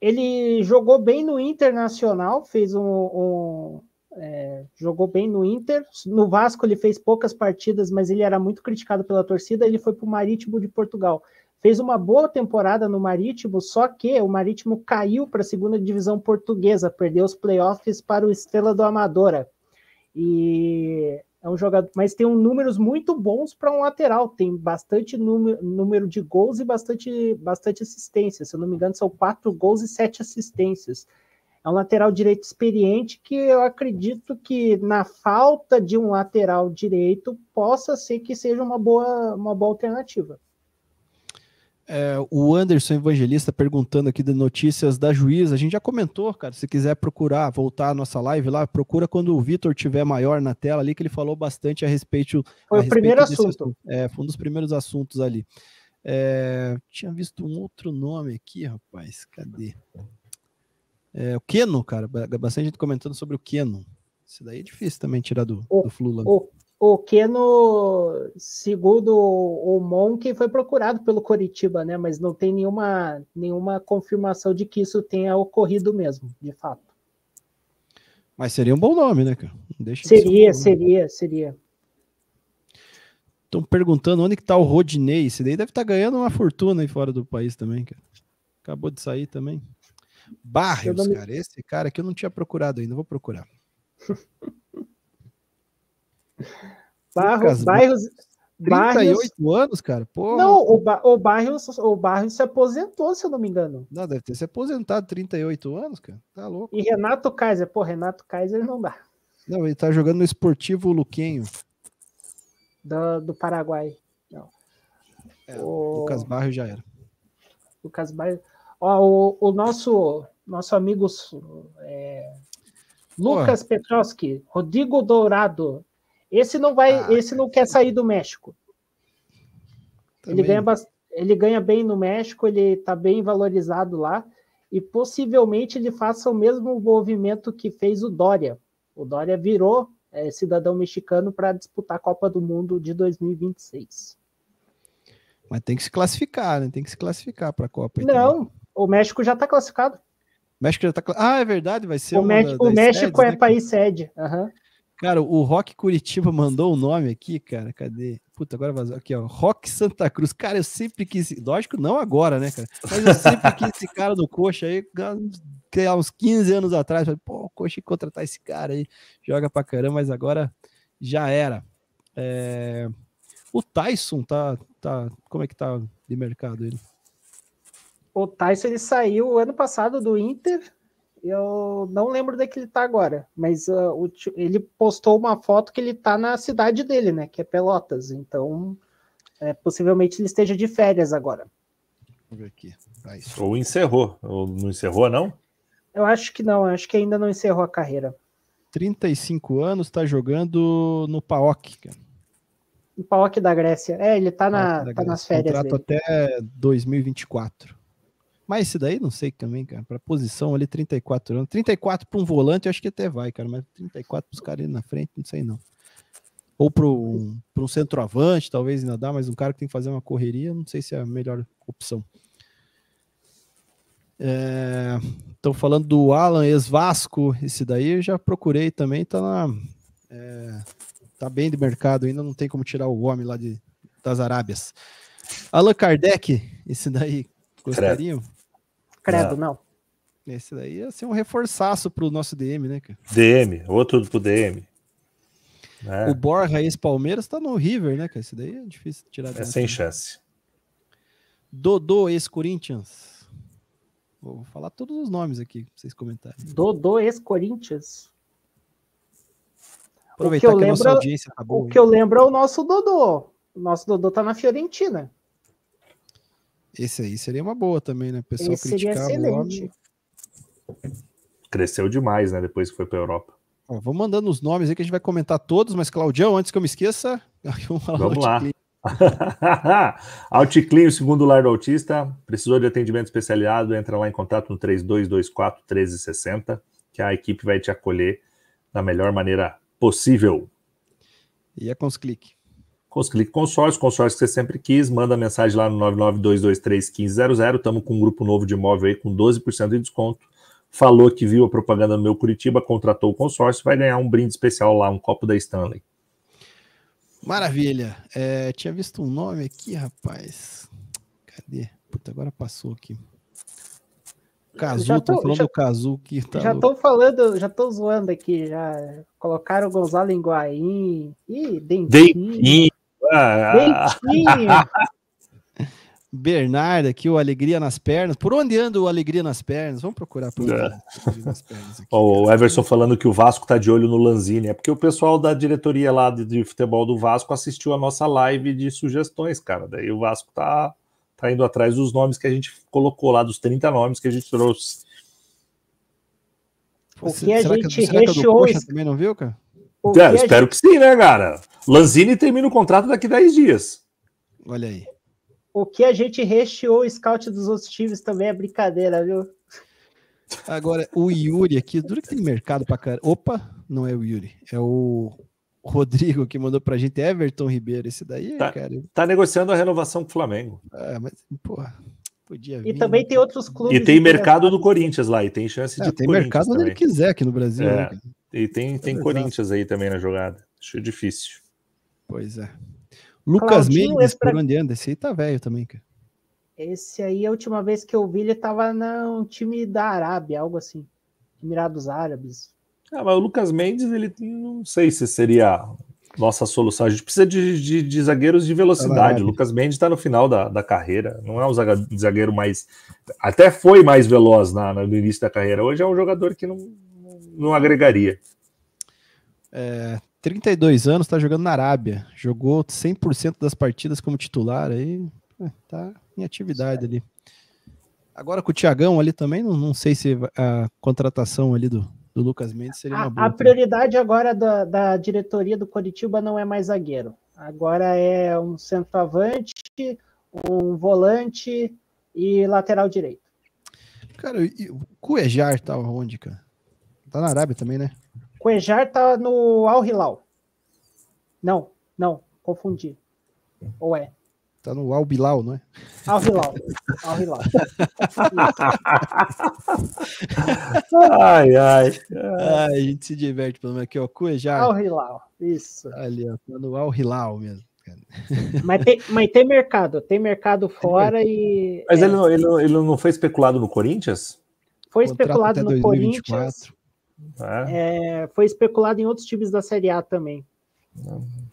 Ele jogou bem no Internacional, fez um, um é, jogou bem no Inter. No Vasco ele fez poucas partidas, mas ele era muito criticado pela torcida. Ele foi para o Marítimo de Portugal. Fez uma boa temporada no Marítimo, só que o Marítimo caiu para a segunda divisão portuguesa, perdeu os playoffs para o Estrela do Amadora. E é um jogador, mas tem um, números muito bons para um lateral. Tem bastante número, número de gols e bastante, bastante assistência. Se eu não me engano, são quatro gols e sete assistências. É um lateral direito experiente que eu acredito que, na falta de um lateral direito, possa ser que seja uma boa, uma boa alternativa. É, o Anderson Evangelista perguntando aqui de notícias da juíza. A gente já comentou, cara. Se quiser procurar, voltar a nossa live lá, procura quando o Vitor tiver maior na tela ali, que ele falou bastante a respeito. Foi a o primeiro desse, assunto. É, foi um dos primeiros assuntos ali. É, tinha visto um outro nome aqui, rapaz. Cadê? É, o Keno, cara. Bastante gente comentando sobre o Keno. Isso daí é difícil também tirar do, o, do Flula. O o Keno, segundo o Monk, foi procurado pelo Coritiba, né? Mas não tem nenhuma, nenhuma confirmação de que isso tenha ocorrido mesmo, de fato. Mas seria um bom nome, né, cara? Deixa seria, seria, seria. Estão perguntando onde que tá o Rodinei. Esse daí deve estar tá ganhando uma fortuna aí fora do país também, cara. Acabou de sair também. Barrios, cara. Esse cara aqui eu não tinha procurado ainda, vou procurar. Barros, bairros, 38 Barrios... anos, cara? Porra. Não, o, ba o, bairro o se aposentou, se eu não me engano. Não, deve ter se aposentado 38 anos, cara. Tá louco. E Renato Kaiser, pô, Renato Kaiser não dá. Não, ele tá jogando no Esportivo Luquenho. Do, do Paraguai. Não. É, o... Lucas Barros já era. Lucas Barros. Ó, o, o nosso, nosso amigo é... Lucas Petroski, Rodrigo Dourado, esse não vai, ah, esse não quer sair do México. Ele ganha, ele ganha bem no México, ele está bem valorizado lá e possivelmente ele faça o mesmo movimento que fez o Dória. O Dória virou é, cidadão mexicano para disputar a Copa do Mundo de 2026. Mas tem que se classificar, né? Tem que se classificar para a Copa. Então. Não, também. o México já está classificado. O México já está. Ah, é verdade, vai ser. O, México, o México é né? país sede. Uhum. Cara, o Rock Curitiba mandou o nome aqui, cara. Cadê? Puta, agora vazou. Aqui, ó. Rock Santa Cruz. Cara, eu sempre quis. Lógico, não agora, né, cara? Mas eu sempre quis esse cara do coxa aí, há uns 15 anos atrás. Falei, pô, Coxa, coxa contratar esse cara aí. Joga pra caramba, mas agora já era. É... O Tyson tá, tá. Como é que tá de mercado ele? O Tyson ele saiu ano passado do Inter eu não lembro onde é que ele tá agora, mas uh, o, ele postou uma foto que ele tá na cidade dele, né? Que é Pelotas. Então, é, possivelmente ele esteja de férias agora. Vamos ver aqui. Ah, Ou encerrou. Ou não encerrou, não? Eu acho que não. Acho que ainda não encerrou a carreira. 35 anos, tá jogando no PAOK, No PAOK da Grécia. É, ele tá, na, tá nas férias. Contrato dele. até 2024. Mas esse daí, não sei também, cara. Pra posição ali, 34 anos. 34 para um volante, eu acho que até vai, cara. Mas 34 pros caras ali na frente, não sei não. Ou para um, um centroavante, talvez ainda dá, mas um cara que tem que fazer uma correria, não sei se é a melhor opção. Estão é, falando do Alan ex-Vasco, esse daí eu já procurei também, tá na. É, tá bem de mercado ainda, não tem como tirar o homem lá de, das Arábias. Allan Kardec, esse daí, gostariam? Credo, não. É. não. Esse daí ia ser um reforçaço pro nosso DM, né, cara? DM, outro pro DM. É. Né? O Borja, esse palmeiras tá no River, né, cara? Esse daí é difícil tirar. É sem né? chance. Dodô, ex-Corinthians. Vou falar todos os nomes aqui pra vocês comentarem. Dodô, ex-Corinthians. Aproveitar o que, que lembro, a nossa audiência tá boa. O que eu lembro é o nosso Dodô. O nosso Dodô tá na Fiorentina. Esse aí seria uma boa também, né? O pessoal criticar o nome. Cresceu demais, né? Depois que foi para Europa. Ó, vou mandando os nomes aí que a gente vai comentar todos, mas Claudião, antes que eu me esqueça, vamos lá. Alticlin, o segundo lar do autista, precisou de atendimento especializado, entra lá em contato no 3224 1360, que a equipe vai te acolher da melhor maneira possível. E é com os cliques. Clique Consórcio, consórcio que você sempre quis, manda mensagem lá no 992231500, estamos com um grupo novo de imóvel aí com 12% de desconto, falou que viu a propaganda no meu Curitiba, contratou o consórcio, vai ganhar um brinde especial lá, um copo da Stanley. Maravilha, é, tinha visto um nome aqui, rapaz, cadê? Puta, agora passou aqui. Cazu, já tô, tô falando já, do Cazu que tá Já louco. tô falando, já tô zoando aqui, já colocaram o Gonzalo Higuaín e Dentinho. Dentinho, Bernardo aqui, o Alegria nas Pernas. Por onde anda o Alegria nas Pernas? Vamos procurar por é. O Everson falando que o Vasco tá de olho no Lanzini. É porque o pessoal da diretoria lá de, de, futebol do Vasco assistiu a nossa live de sugestões, cara. Daí o Vasco tá, tá indo atrás dos nomes que a gente colocou lá, dos 30 nomes que a gente trouxe. O que a é gente que, recheou... Que a do Coxa também não viu, cara? É, espero gente... que sim, né, cara? Lanzini termina o contrato daqui 10 dias. Olha aí. O que a gente recheou o scout dos outros times também é brincadeira, viu? Agora, o Yuri aqui, dura que tem mercado pra caramba. Opa, não é o Yuri, é o Rodrigo que mandou pra gente, é Everton Ribeiro. Esse daí, tá, cara. Tá negociando a renovação com o Flamengo. Ah, mas, porra, podia vir, E né? também né? tem outros clubes. E tem mercado do Corinthians lá, e tem chance é, de. Tem mercado onde ele quiser aqui no Brasil. É. Né, e tem, tem é Corinthians aí também na jogada. Acho difícil. Pois é. Lucas Claudinho Mendes, é pra... por onde anda? Esse aí tá velho também, cara. Esse aí, a última vez que eu vi, ele tava num time da Arábia, algo assim. Emirados Árabes. Ah, mas o Lucas Mendes, ele não sei se seria nossa solução. A gente precisa de, de, de zagueiros de velocidade. O tá Lucas Mendes está no final da, da carreira. Não é um zagueiro mais. Até foi mais veloz na, no início da carreira. Hoje é um jogador que não, não agregaria. É, 32 anos, está jogando na Arábia. Jogou 100% das partidas como titular, aí é, tá em atividade certo. ali. Agora com o Tiagão ali também, não, não, sei se a contratação ali do, do Lucas Mendes seria a, uma boa. A prioridade agora da, da, diretoria do Coritiba não é mais zagueiro. Agora é um centroavante, um volante e lateral direito. Cara, o Cuejar tá onde, cara? Tá na Arábia também, né? Cuejar tá no Al Hilal. Não, não, confundi. Ou é? Tá no Al Bilal, não é? Al Hilal. Al Hilal. ai, ai, ai. A gente se diverte, pelo menos aqui, ó. Cuejar. Al Hilal, isso. Ali, ó, tá no Al Hilal mesmo. Mas tem, mas tem mercado, tem mercado fora e. Mas é... ele, não, ele, não, ele não foi especulado no Corinthians? Foi especulado no 2024. Corinthians. É. É, foi especulado em outros times da Série A também.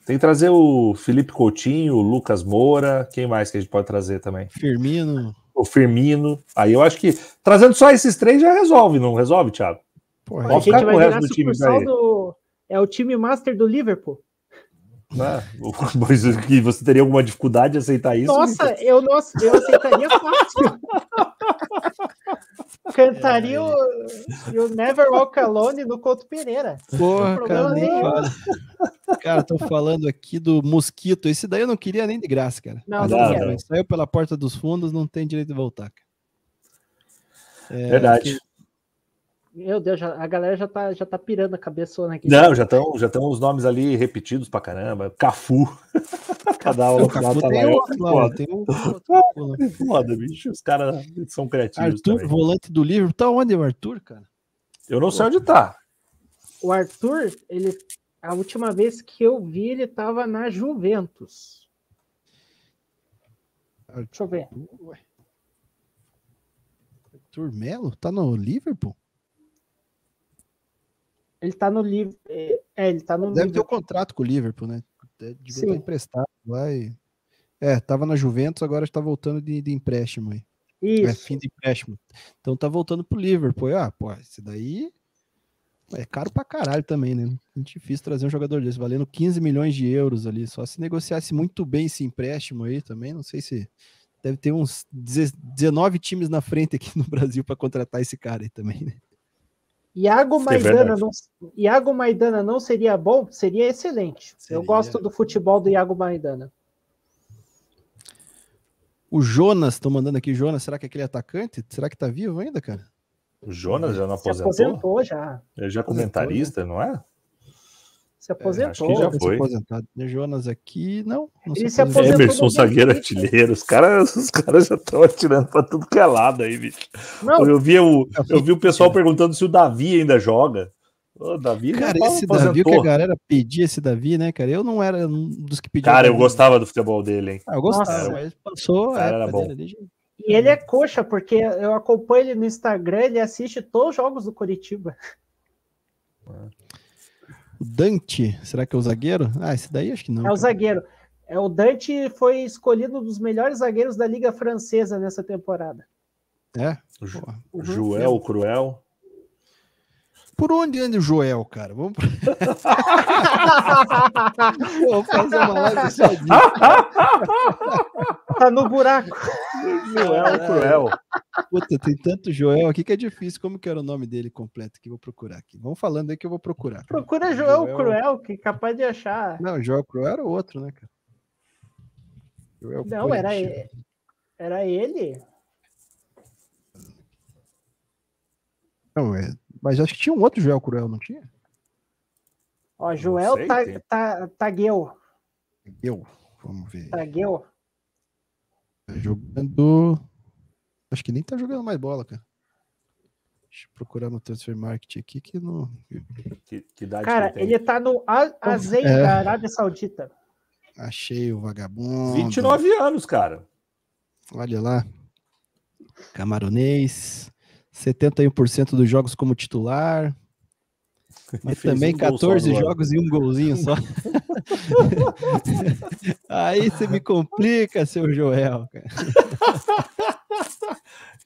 Tem que trazer o Felipe Coutinho, o Lucas Moura, quem mais que a gente pode trazer também? Firmino. O Firmino. Aí eu acho que trazendo só esses três já resolve, não resolve, Thiago? Porra, a gente vai do time do... É o time master do Liverpool. mas né? que você teria alguma dificuldade de aceitar isso? Nossa, eu, não, eu aceitaria fácil. Cantaria, é e o Never Walk Alone no Couto Pereira. Porra, cara, nem fala. Cara, tô falando aqui do Mosquito. Esse daí eu não queria nem de graça, cara. Não, Mas, não cara, Saiu pela porta dos fundos, não tem direito de voltar. É, Verdade. Aqui... Meu Deus, já, a galera já tá, já tá pirando a cabeça aqui. Não, já estão já os nomes ali repetidos pra caramba. Cafu. Cada aula final tá lá Foda. Tem um, foda, bicho. Os caras são criativos. Arthur, também. volante do livro, tá onde o Arthur, cara? Eu não sei onde tá. O Arthur, ele. A última vez que eu vi, ele tava na Juventus. Arthur, Deixa eu ver. Arthur Melo? Tá no Liverpool? Ele tá no Liverpool. É, é, ele tá no Deve Liverpool. ter um contrato com o Liverpool, né? Devia Sim. estar emprestado lá e. É, tava na Juventus, agora está voltando de, de empréstimo aí. É, Isso. É fim de empréstimo. Então tá voltando pro Liverpool. Ah, pô, esse daí é caro pra caralho também, né? Muito difícil trazer um jogador desse, valendo 15 milhões de euros ali. Só se negociasse muito bem esse empréstimo aí também, não sei se. Deve ter uns 19 times na frente aqui no Brasil para contratar esse cara aí também, né? Iago é Maidana, é não, Iago Maidana não seria bom? Seria excelente. Seria. Eu gosto do futebol do Iago Maidana. O Jonas, estão mandando aqui, Jonas, será que é aquele atacante? Será que tá vivo ainda, cara? O Jonas já não aposentou? Se aposentou já. Ele já é comentarista, não é? Se é, aposentou. É, já né? foi. aposentado. Né, Jonas aqui, não. não se aposentou. Emerson, zagueiro artilheiro. Os caras os caras já estão atirando para tudo que é lado aí, bicho. Não. Eu, vi o, eu vi o pessoal perguntando se o Davi ainda joga. O Davi cara, esse Davi, o que a galera pedia esse Davi, né, cara? Eu não era um dos que pediam. Cara, eu gostava do futebol dele, hein? Ah, eu gostava, Nossa. mas passou. era bom. Dele, e ele é coxa, porque eu acompanho ele no Instagram, ele assiste todos os jogos do Curitiba. É. O Dante, será que é o zagueiro? Ah, esse daí acho que não. É o zagueiro. É, o Dante foi escolhido um dos melhores zagueiros da Liga Francesa nessa temporada. É? O jo Joel Cruel. Por onde anda o Joel, cara? Vamos Vou fazer uma live só disso. tá no buraco. Joel Cruel. É. Puta, tem tanto Joel aqui que é difícil. Como que era o nome dele completo que vou procurar aqui? Vão falando aí que eu vou procurar. Procura Joel, Joel, Cruel, que é capaz de achar. Não, Joel Cruel era outro, né, cara? Joel Não, era ele. Era ele. Não, é... Mas acho que tinha um outro Joel Cruel, não tinha? Ó, Joel Tagueu. Tagueu. Vamos ver. Tagueu. Tá jogando. Acho que nem tá jogando mais bola, cara. Deixa eu procurar no Transfer Market aqui que não. Que, que cara, que ele, ele tá no Azeite é. da Arábia Saudita. Achei o vagabundo. 29 anos, cara. Olha lá. Camaronês. 71% dos jogos como titular. Mas também um 14 jogos e um golzinho só. Aí você me complica, seu Joel, cara.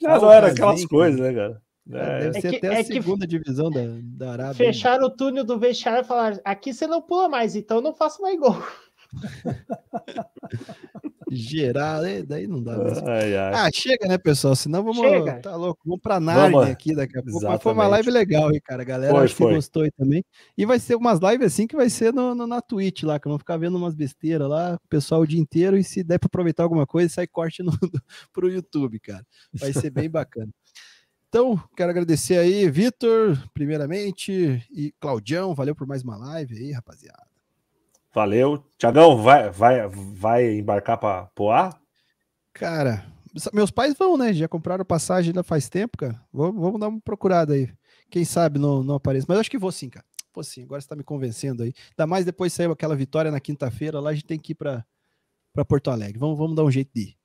Já não, era aquelas coisas, né, cara? É, é. Deve é ser é que, até a é segunda que... divisão da, da Arábia. Né? Fecharam o túnel do vestiário e falaram: aqui você não pula mais, então não faço mais gol. geral, né? daí não dá. Mesmo. Ai, ai. Ah, chega, né, pessoal? Senão vamos. Chega. Tá louco, vamos pra Narnia vamos. aqui daqui a pouco. foi uma live legal hein, cara. A galera foi, acho foi. que gostou aí também. E vai ser umas lives assim que vai ser no, no na Twitch lá, que vou ficar vendo umas besteiras lá, o pessoal o dia inteiro. E se der pra aproveitar alguma coisa, sai corte no, pro YouTube, cara. Vai ser bem bacana. Então, quero agradecer aí, Vitor, primeiramente, e Claudião, valeu por mais uma live aí, rapaziada. Valeu. Tiagão, vai, vai, vai embarcar para Poá? Cara, meus pais vão, né? Já compraram passagem ainda faz tempo, cara. Vamos, dar uma procurada aí. Quem sabe não, não apareça. Mas acho que vou sim, cara. Vou sim. Agora você tá me convencendo aí. Ainda mais depois saiu aquela vitória na quinta-feira. Lá a gente tem que ir para Porto Alegre. Vamos, vamos dar um jeito de ir.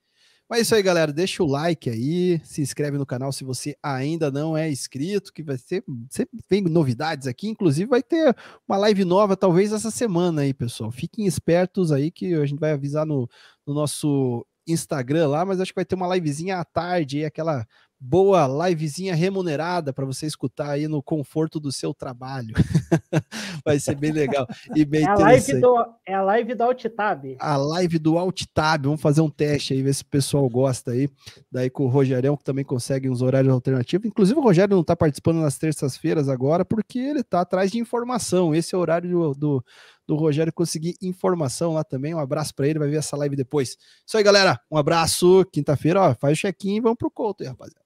Mas é isso aí, galera. Deixa o like aí, se inscreve no canal se você ainda não é inscrito, que vai ser sempre novidades aqui. Inclusive, vai ter uma live nova, talvez essa semana aí, pessoal. Fiquem espertos aí que a gente vai avisar no, no nosso Instagram lá, mas acho que vai ter uma livezinha à tarde, aquela boa livezinha remunerada para você escutar aí no conforto do seu trabalho. Vai ser bem legal e bem é a Live do, é a live do alttab A live do alttab Vamos fazer um teste aí, ver se o pessoal gosta aí. Daí com o Rogério que também consegue uns horários alternativos. Inclusive, o Rogério não está participando nas terças-feiras agora, porque ele está atrás de informação. Esse é o horário do, do, do Rogério conseguir informação lá também. Um abraço para ele, vai ver essa live depois. Isso aí, galera. Um abraço. Quinta-feira, ó, faz o check-in e vamos pro culto aí, rapaziada.